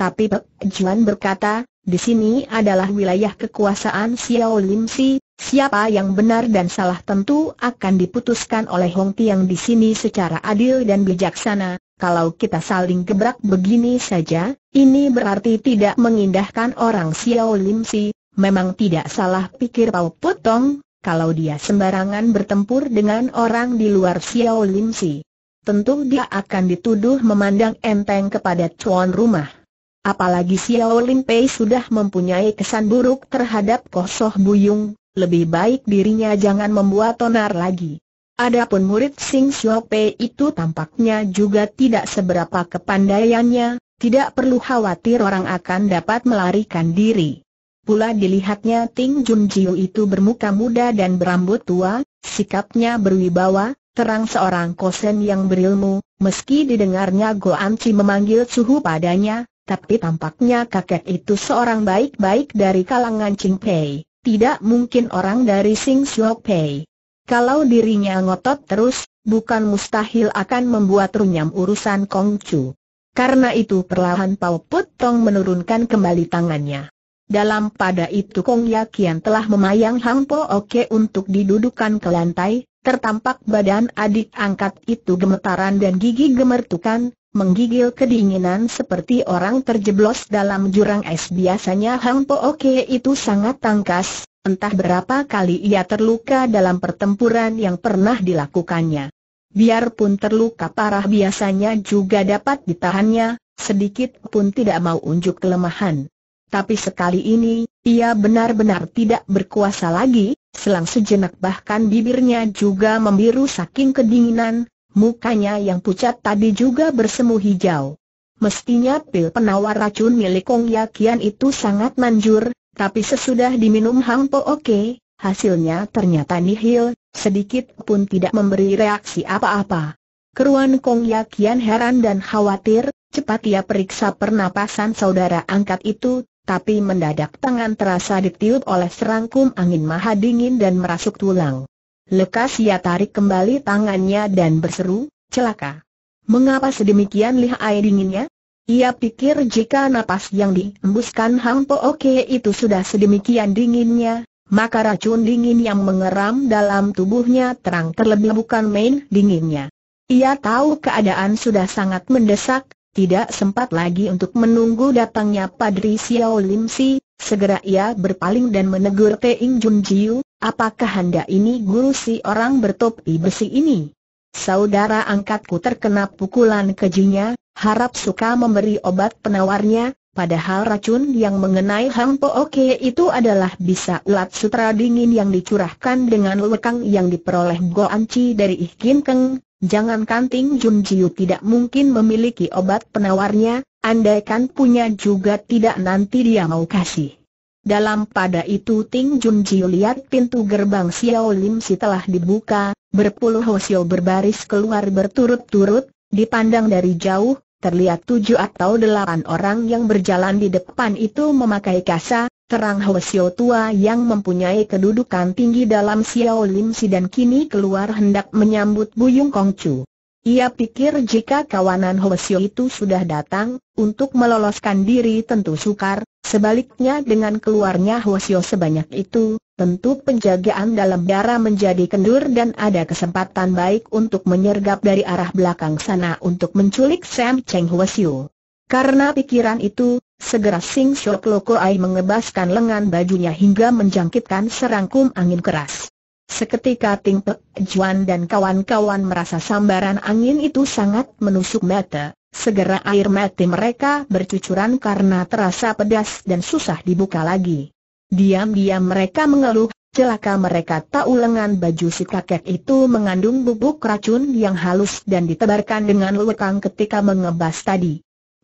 Tapi Pek Juan berkata, di sini adalah wilayah kekuasaan Xiao Lim Si, siapa yang benar dan salah tentu akan diputuskan oleh Hong Tiang di sini secara adil dan bijaksana, kalau kita saling gebrak begini saja, ini berarti tidak mengindahkan orang Xiao Lim Si, memang tidak salah pikir Pau Potong, kalau dia sembarangan bertempur dengan orang di luar Xiao Lim Si. Tentu dia akan dituduh memandang enteng kepada tuan rumah. Apalagi Xiao Lin Pei sudah mempunyai kesan buruk terhadap Kosoh Buyung, lebih baik dirinya jangan membuat onar lagi. Adapun murid Sing Xiao Pei itu tampaknya juga tidak seberapa kepandaiannya, tidak perlu khawatir orang akan dapat melarikan diri. Pula dilihatnya Ting Jun Jiu itu bermuka muda dan berambut tua, sikapnya berwibawa, terang seorang kosen yang berilmu, meski didengarnya Goan Chi memanggil suhu padanya, tapi tampaknya kakek itu seorang baik-baik dari kalangan Ching Pei, tidak mungkin orang dari Sing Siok Pei. Kalau dirinya ngotot terus, bukan mustahil akan membuat runyam urusan Kong Chu. Karena itu perlahan Pao Put Tong menurunkan kembali tangannya. Dalam pada itu Kong Yakian telah memayang Hang Po Oke untuk didudukan ke lantai, tertampak badan adik angkat itu gemetaran dan gigi gemertukan, Menggigil kedinginan seperti orang terjeblos dalam jurang es biasanya Hang Po Oke itu sangat tangkas, entah berapa kali ia terluka dalam pertempuran yang pernah dilakukannya. Biarpun terluka parah biasanya juga dapat ditahannya, sedikit pun tidak mau unjuk kelemahan. Tapi sekali ini, ia benar-benar tidak berkuasa lagi, selang sejenak bahkan bibirnya juga membiru saking kedinginan, Mukanya yang pucat tadi juga bersemu hijau. Mestinya pil penawar racun milik Kong Yakian itu sangat manjur, tapi sesudah diminum Hang Po Oke, hasilnya ternyata nihil, sedikit pun tidak memberi reaksi apa-apa. Keruan Kong Yakian heran dan khawatir, cepat ia periksa pernapasan saudara angkat itu, tapi mendadak tangan terasa ditiup oleh serangkum angin maha dingin dan merasuk tulang. Lekas ia tarik kembali tangannya dan berseru, celaka. Mengapa sedemikian air dinginnya? Ia pikir jika napas yang diembuskan Hang Po Oke itu sudah sedemikian dinginnya, maka racun dingin yang mengeram dalam tubuhnya terang terlebih bukan main dinginnya. Ia tahu keadaan sudah sangat mendesak, tidak sempat lagi untuk menunggu datangnya Padri Xiao Lim Si, Segera ia berpaling dan menegur Teing Jun Jiu, apakah hendak ini guru si orang bertopi besi ini? Saudara angkatku terkena pukulan kejinya, harap suka memberi obat penawarnya, padahal racun yang mengenai Hang Po Oke itu adalah bisa ulat sutra dingin yang dicurahkan dengan lekang yang diperoleh Anci dari Ihkin Keng, Jangan kanting Jun Jiu tidak mungkin memiliki obat penawarnya, andaikan punya juga tidak nanti dia mau kasih. Dalam pada itu Ting Jun Jiu lihat pintu gerbang Xiao Lim Si telah dibuka, berpuluh Xiao berbaris keluar berturut-turut, dipandang dari jauh, terlihat tujuh atau delapan orang yang berjalan di depan itu memakai kasa, Terang Hwasyo tua yang mempunyai kedudukan tinggi dalam Xiao Lim Si dan kini keluar hendak menyambut Buyung Chu. Ia pikir jika kawanan Hwasyo itu sudah datang, untuk meloloskan diri tentu sukar, sebaliknya dengan keluarnya Hwasyo sebanyak itu, tentu penjagaan dalam darah menjadi kendur dan ada kesempatan baik untuk menyergap dari arah belakang sana untuk menculik Sam Cheng Hwasyo. Karena pikiran itu, Segera Sing Shok Loko Ai mengebaskan lengan bajunya hingga menjangkitkan serangkum angin keras. Seketika Ting Pek Juan dan kawan-kawan merasa sambaran angin itu sangat menusuk mata. Segera air mati mereka bercucuran karena terasa pedas dan susah dibuka lagi. Diam-diam mereka mengeluh, celaka mereka tahu lengan baju si kakek itu mengandung bubuk racun yang halus dan ditebarkan dengan lekang ketika mengebas tadi.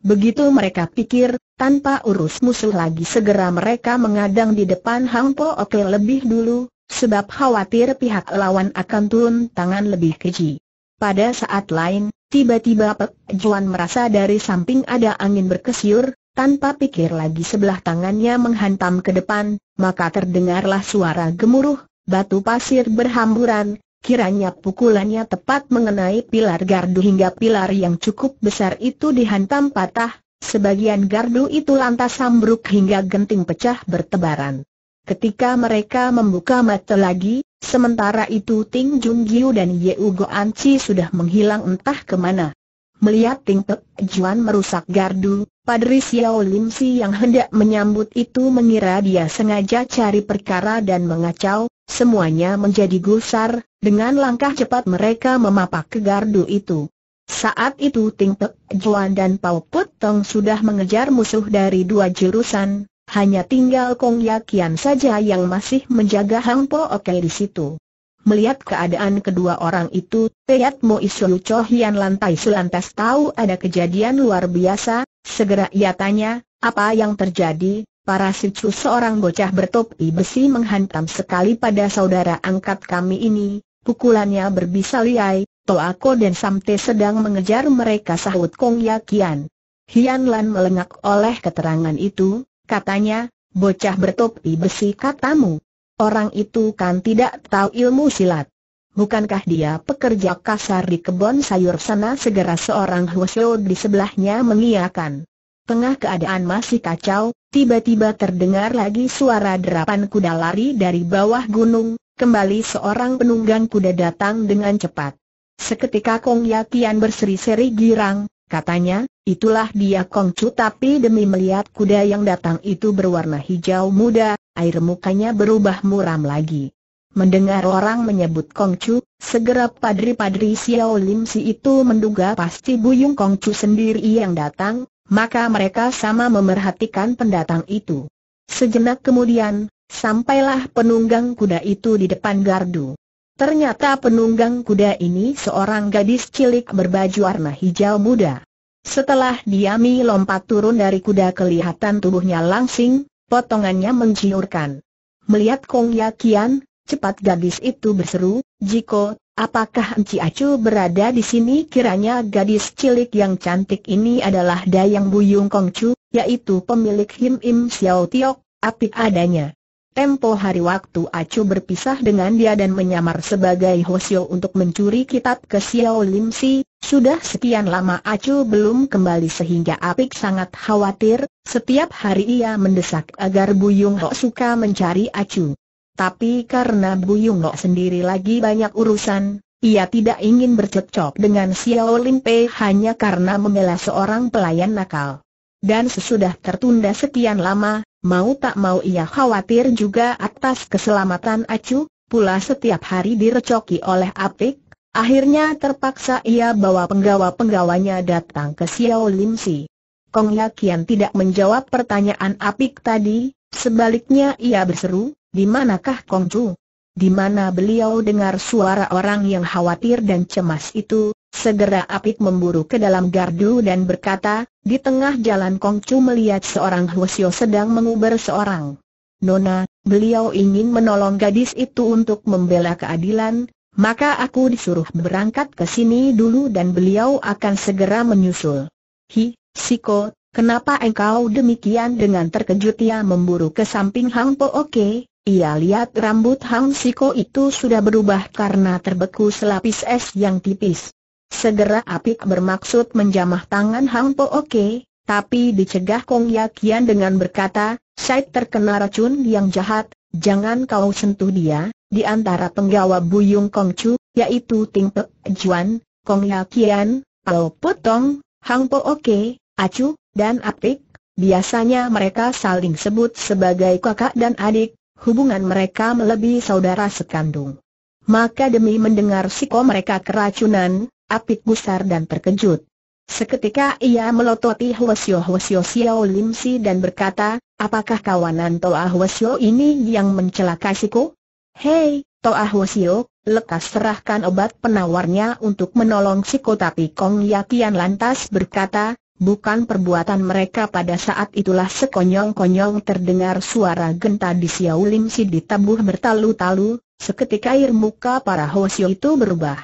Begitu mereka pikir, tanpa urus musuh lagi segera mereka mengadang di depan Hang Po Oke lebih dulu, sebab khawatir pihak lawan akan turun tangan lebih keji. Pada saat lain, tiba-tiba Pek Juan merasa dari samping ada angin berkesiur, tanpa pikir lagi sebelah tangannya menghantam ke depan, maka terdengarlah suara gemuruh, batu pasir berhamburan, Kiranya pukulannya tepat mengenai pilar gardu hingga pilar yang cukup besar itu dihantam patah, sebagian gardu itu lantas ambruk hingga genting pecah bertebaran. Ketika mereka membuka mata lagi, sementara itu Ting Jung Giu dan Ye Ugo Chi sudah menghilang entah kemana. Melihat Ting Pek Juan merusak gardu, Padri Xiao Lim Si yang hendak menyambut itu mengira dia sengaja cari perkara dan mengacau, Semuanya menjadi gusar, dengan langkah cepat mereka memapak ke gardu itu. Saat itu Ting Pek Juan dan Pau Put Tong sudah mengejar musuh dari dua jurusan, hanya tinggal Kong Yakian saja yang masih menjaga Hang Po Oke di situ. Melihat keadaan kedua orang itu, Teat Mo Isulu Cho Hian lantai selantas tahu ada kejadian luar biasa, segera ia tanya, apa yang terjadi, Para Sicu seorang bocah bertopi besi menghantam sekali pada saudara angkat kami ini, pukulannya berbisa liai, Toako dan Samte sedang mengejar mereka sahut Kong ya Kian. Hian Lan melengak oleh keterangan itu, katanya, bocah bertopi besi katamu. Orang itu kan tidak tahu ilmu silat. Bukankah dia pekerja kasar di kebun sayur sana segera seorang Shou di sebelahnya mengiakan. Tengah keadaan masih kacau, tiba-tiba terdengar lagi suara derapan kuda lari dari bawah gunung, kembali seorang penunggang kuda datang dengan cepat. Seketika Kong Yatian berseri-seri girang, katanya, itulah dia Kong Chu tapi demi melihat kuda yang datang itu berwarna hijau muda, air mukanya berubah muram lagi. Mendengar orang menyebut Kong Chu, segera padri-padri Xiao Lim Si itu menduga pasti Buyung Kong Chu sendiri yang datang, maka mereka sama memerhatikan pendatang itu. Sejenak kemudian, sampailah penunggang kuda itu di depan gardu. Ternyata penunggang kuda ini seorang gadis cilik berbaju warna hijau muda. Setelah Diami lompat turun dari kuda kelihatan tubuhnya langsing, potongannya menciurkan. Melihat Kong Yakian, cepat gadis itu berseru, Jiko, Apakah Enci Acu berada di sini kiranya gadis cilik yang cantik ini adalah Dayang Buyung Kongcu, yaitu pemilik Him Im Xiao Tiok, api adanya. Tempo hari waktu Acu berpisah dengan dia dan menyamar sebagai Hosio untuk mencuri kitab ke Xiao Lim Si, sudah sekian lama Acu belum kembali sehingga Apik sangat khawatir, setiap hari ia mendesak agar Buyung Ho suka mencari Acu. Tapi karena Bu Yungnok sendiri lagi banyak urusan, ia tidak ingin bercocok dengan Xiao Lin Pei hanya karena membela seorang pelayan nakal. Dan sesudah tertunda sekian lama, mau tak mau ia khawatir juga atas keselamatan Acu, pula setiap hari direcoki oleh Apik, akhirnya terpaksa ia bawa penggawa-penggawanya datang ke Xiao Lim Si. Kong Yakian tidak menjawab pertanyaan Apik tadi, sebaliknya ia berseru, di manakah Kong Chu? Di mana beliau dengar suara orang yang khawatir dan cemas itu, segera Apik memburu ke dalam gardu dan berkata, di tengah jalan Kong Chu melihat seorang Hwasyo sedang menguber seorang. Nona, beliau ingin menolong gadis itu untuk membela keadilan, maka aku disuruh berangkat ke sini dulu dan beliau akan segera menyusul. Hi, Siko, kenapa engkau demikian dengan terkejut ia memburu ke samping Hang Po Oke, ia lihat rambut Hang Siko itu sudah berubah karena terbeku selapis es yang tipis. Segera Apik bermaksud menjamah tangan Hang Po Oke, tapi dicegah Kong Yakian dengan berkata, "Saya terkena racun yang jahat, jangan kau sentuh dia. Di antara penggawa Buyung Kong Chu, yaitu Ting Pek Juan, Kong Yakian, Pao Potong, Hang Po Oke, Acu, dan Apik, biasanya mereka saling sebut sebagai kakak dan adik, hubungan mereka melebihi saudara sekandung. Maka demi mendengar siko mereka keracunan, apik gusar dan terkejut. Seketika ia melototi Hwasyo Hwasyo Xiao Lim dan berkata, apakah kawanan Toa Hwasyo ini yang mencelakai siko? Hei, Toa Hwasyo, lekas serahkan obat penawarnya untuk menolong Siko tapi Kong Yakian lantas berkata, Bukan perbuatan mereka pada saat itulah sekonyong-konyong terdengar suara genta di Xiao Lim Si ditabuh bertalu-talu, seketika air muka para Hosio itu berubah.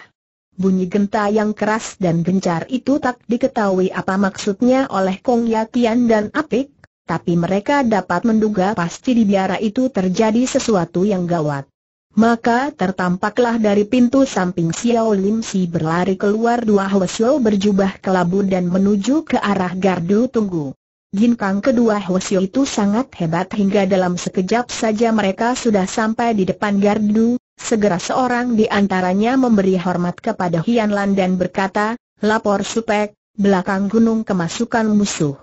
Bunyi genta yang keras dan gencar itu tak diketahui apa maksudnya oleh Kong Yatian dan Apik, tapi mereka dapat menduga pasti di biara itu terjadi sesuatu yang gawat. Maka tertampaklah dari pintu samping Xiao Lim Si berlari keluar dua Hwasyo berjubah kelabu dan menuju ke arah gardu tunggu. Jin Kang kedua Hwasyo itu sangat hebat hingga dalam sekejap saja mereka sudah sampai di depan gardu, segera seorang di antaranya memberi hormat kepada Hian Lan dan berkata, Lapor Supek, belakang gunung kemasukan musuh.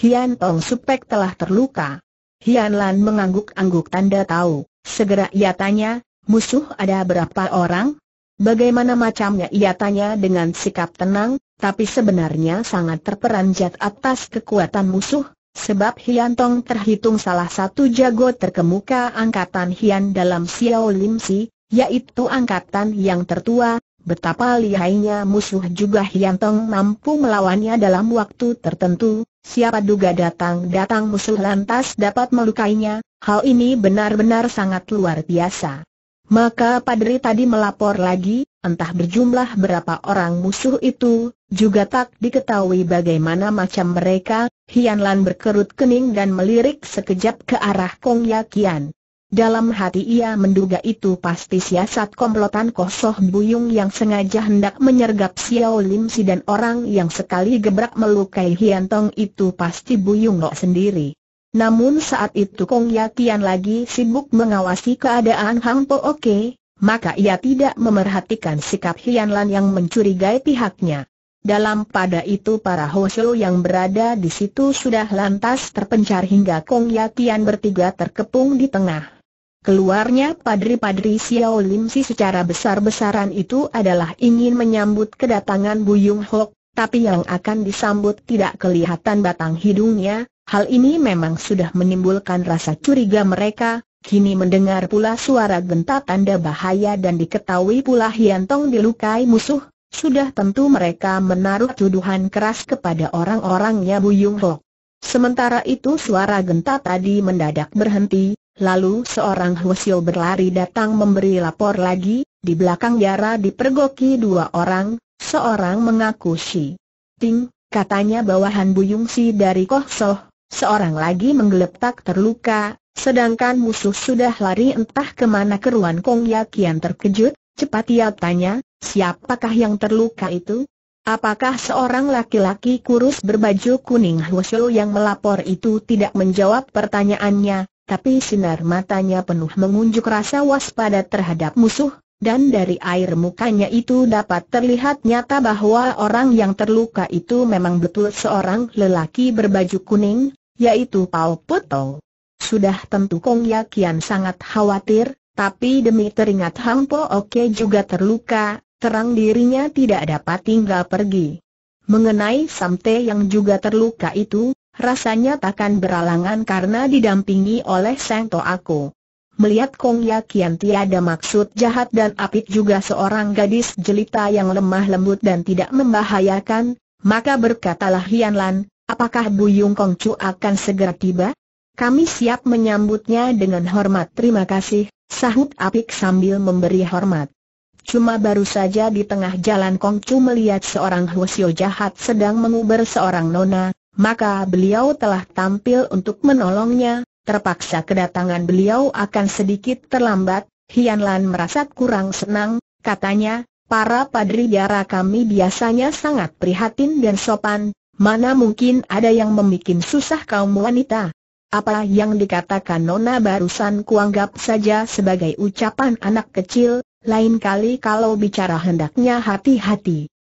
Hian Tong Supek telah terluka. Hian Lan mengangguk-angguk tanda tahu, segera ia tanya, Musuh ada berapa orang? Bagaimana macamnya ia tanya dengan sikap tenang, tapi sebenarnya sangat terperanjat atas kekuatan musuh, sebab Hian Tong terhitung salah satu jago terkemuka angkatan Hian dalam Xiao Lim Si, yaitu angkatan yang tertua, betapa lihainya musuh juga Hian Tong mampu melawannya dalam waktu tertentu, siapa duga datang-datang musuh lantas dapat melukainya, hal ini benar-benar sangat luar biasa. Maka padri tadi melapor lagi, entah berjumlah berapa orang musuh itu, juga tak diketahui bagaimana macam mereka, Hianlan berkerut kening dan melirik sekejap ke arah Kong Yakian. Dalam hati ia menduga itu pasti siasat komplotan Kosoh Buyung yang sengaja hendak menyergap Xiao Lim Si dan orang yang sekali gebrak melukai Hian Tong itu pasti Buyung Lo sendiri. Namun saat itu Kong Yakian lagi sibuk mengawasi keadaan Hang Po Oke, maka ia tidak memerhatikan sikap Hian Lan yang mencurigai pihaknya. Dalam pada itu para Hoseo yang berada di situ sudah lantas terpencar hingga Kong Yakian bertiga terkepung di tengah. Keluarnya padri-padri Xiao Lim Si secara besar-besaran itu adalah ingin menyambut kedatangan Buyung Hok, tapi yang akan disambut tidak kelihatan batang hidungnya, Hal ini memang sudah menimbulkan rasa curiga mereka, kini mendengar pula suara genta tanda bahaya dan diketahui pula Hian Tong dilukai musuh, sudah tentu mereka menaruh tuduhan keras kepada orang-orangnya Bu Yung Ho. Sementara itu suara genta tadi mendadak berhenti, lalu seorang Huasio berlari datang memberi lapor lagi, di belakang Yara dipergoki dua orang, seorang mengaku Shi Ting, katanya bawahan Buyung Si dari Koh Soh, Seorang lagi menggeletak terluka, sedangkan musuh sudah lari entah kemana keruan Kong Yakian terkejut, cepat ia tanya, siapakah yang terluka itu? Apakah seorang laki-laki kurus berbaju kuning Huosho yang melapor itu tidak menjawab pertanyaannya, tapi sinar matanya penuh mengunjuk rasa waspada terhadap musuh, dan dari air mukanya itu dapat terlihat nyata bahwa orang yang terluka itu memang betul seorang lelaki berbaju kuning, yaitu Pau Puto. Sudah tentu Kong Yakian sangat khawatir, tapi demi teringat Hang Po Oke juga terluka, terang dirinya tidak dapat tinggal pergi. Mengenai Samte yang juga terluka itu, rasanya takkan beralangan karena didampingi oleh Seng To Aku. Melihat Kong Yakian tiada maksud jahat dan apit juga seorang gadis jelita yang lemah lembut dan tidak membahayakan, maka berkatalah Hian Lan, Apakah Buyung Kongcu akan segera tiba? Kami siap menyambutnya dengan hormat. Terima kasih, sahut Apik sambil memberi hormat. Cuma baru saja di tengah jalan Kongcu melihat seorang Hwasyo jahat sedang menguber seorang nona, maka beliau telah tampil untuk menolongnya, terpaksa kedatangan beliau akan sedikit terlambat, Hian Lan merasa kurang senang, katanya, para padri biara kami biasanya sangat prihatin dan sopan, Mana mungkin ada yang membuat susah kaum wanita? Apa yang dikatakan Nona barusan kuanggap saja sebagai ucapan anak kecil, lain kali kalau bicara hendaknya hati-hati.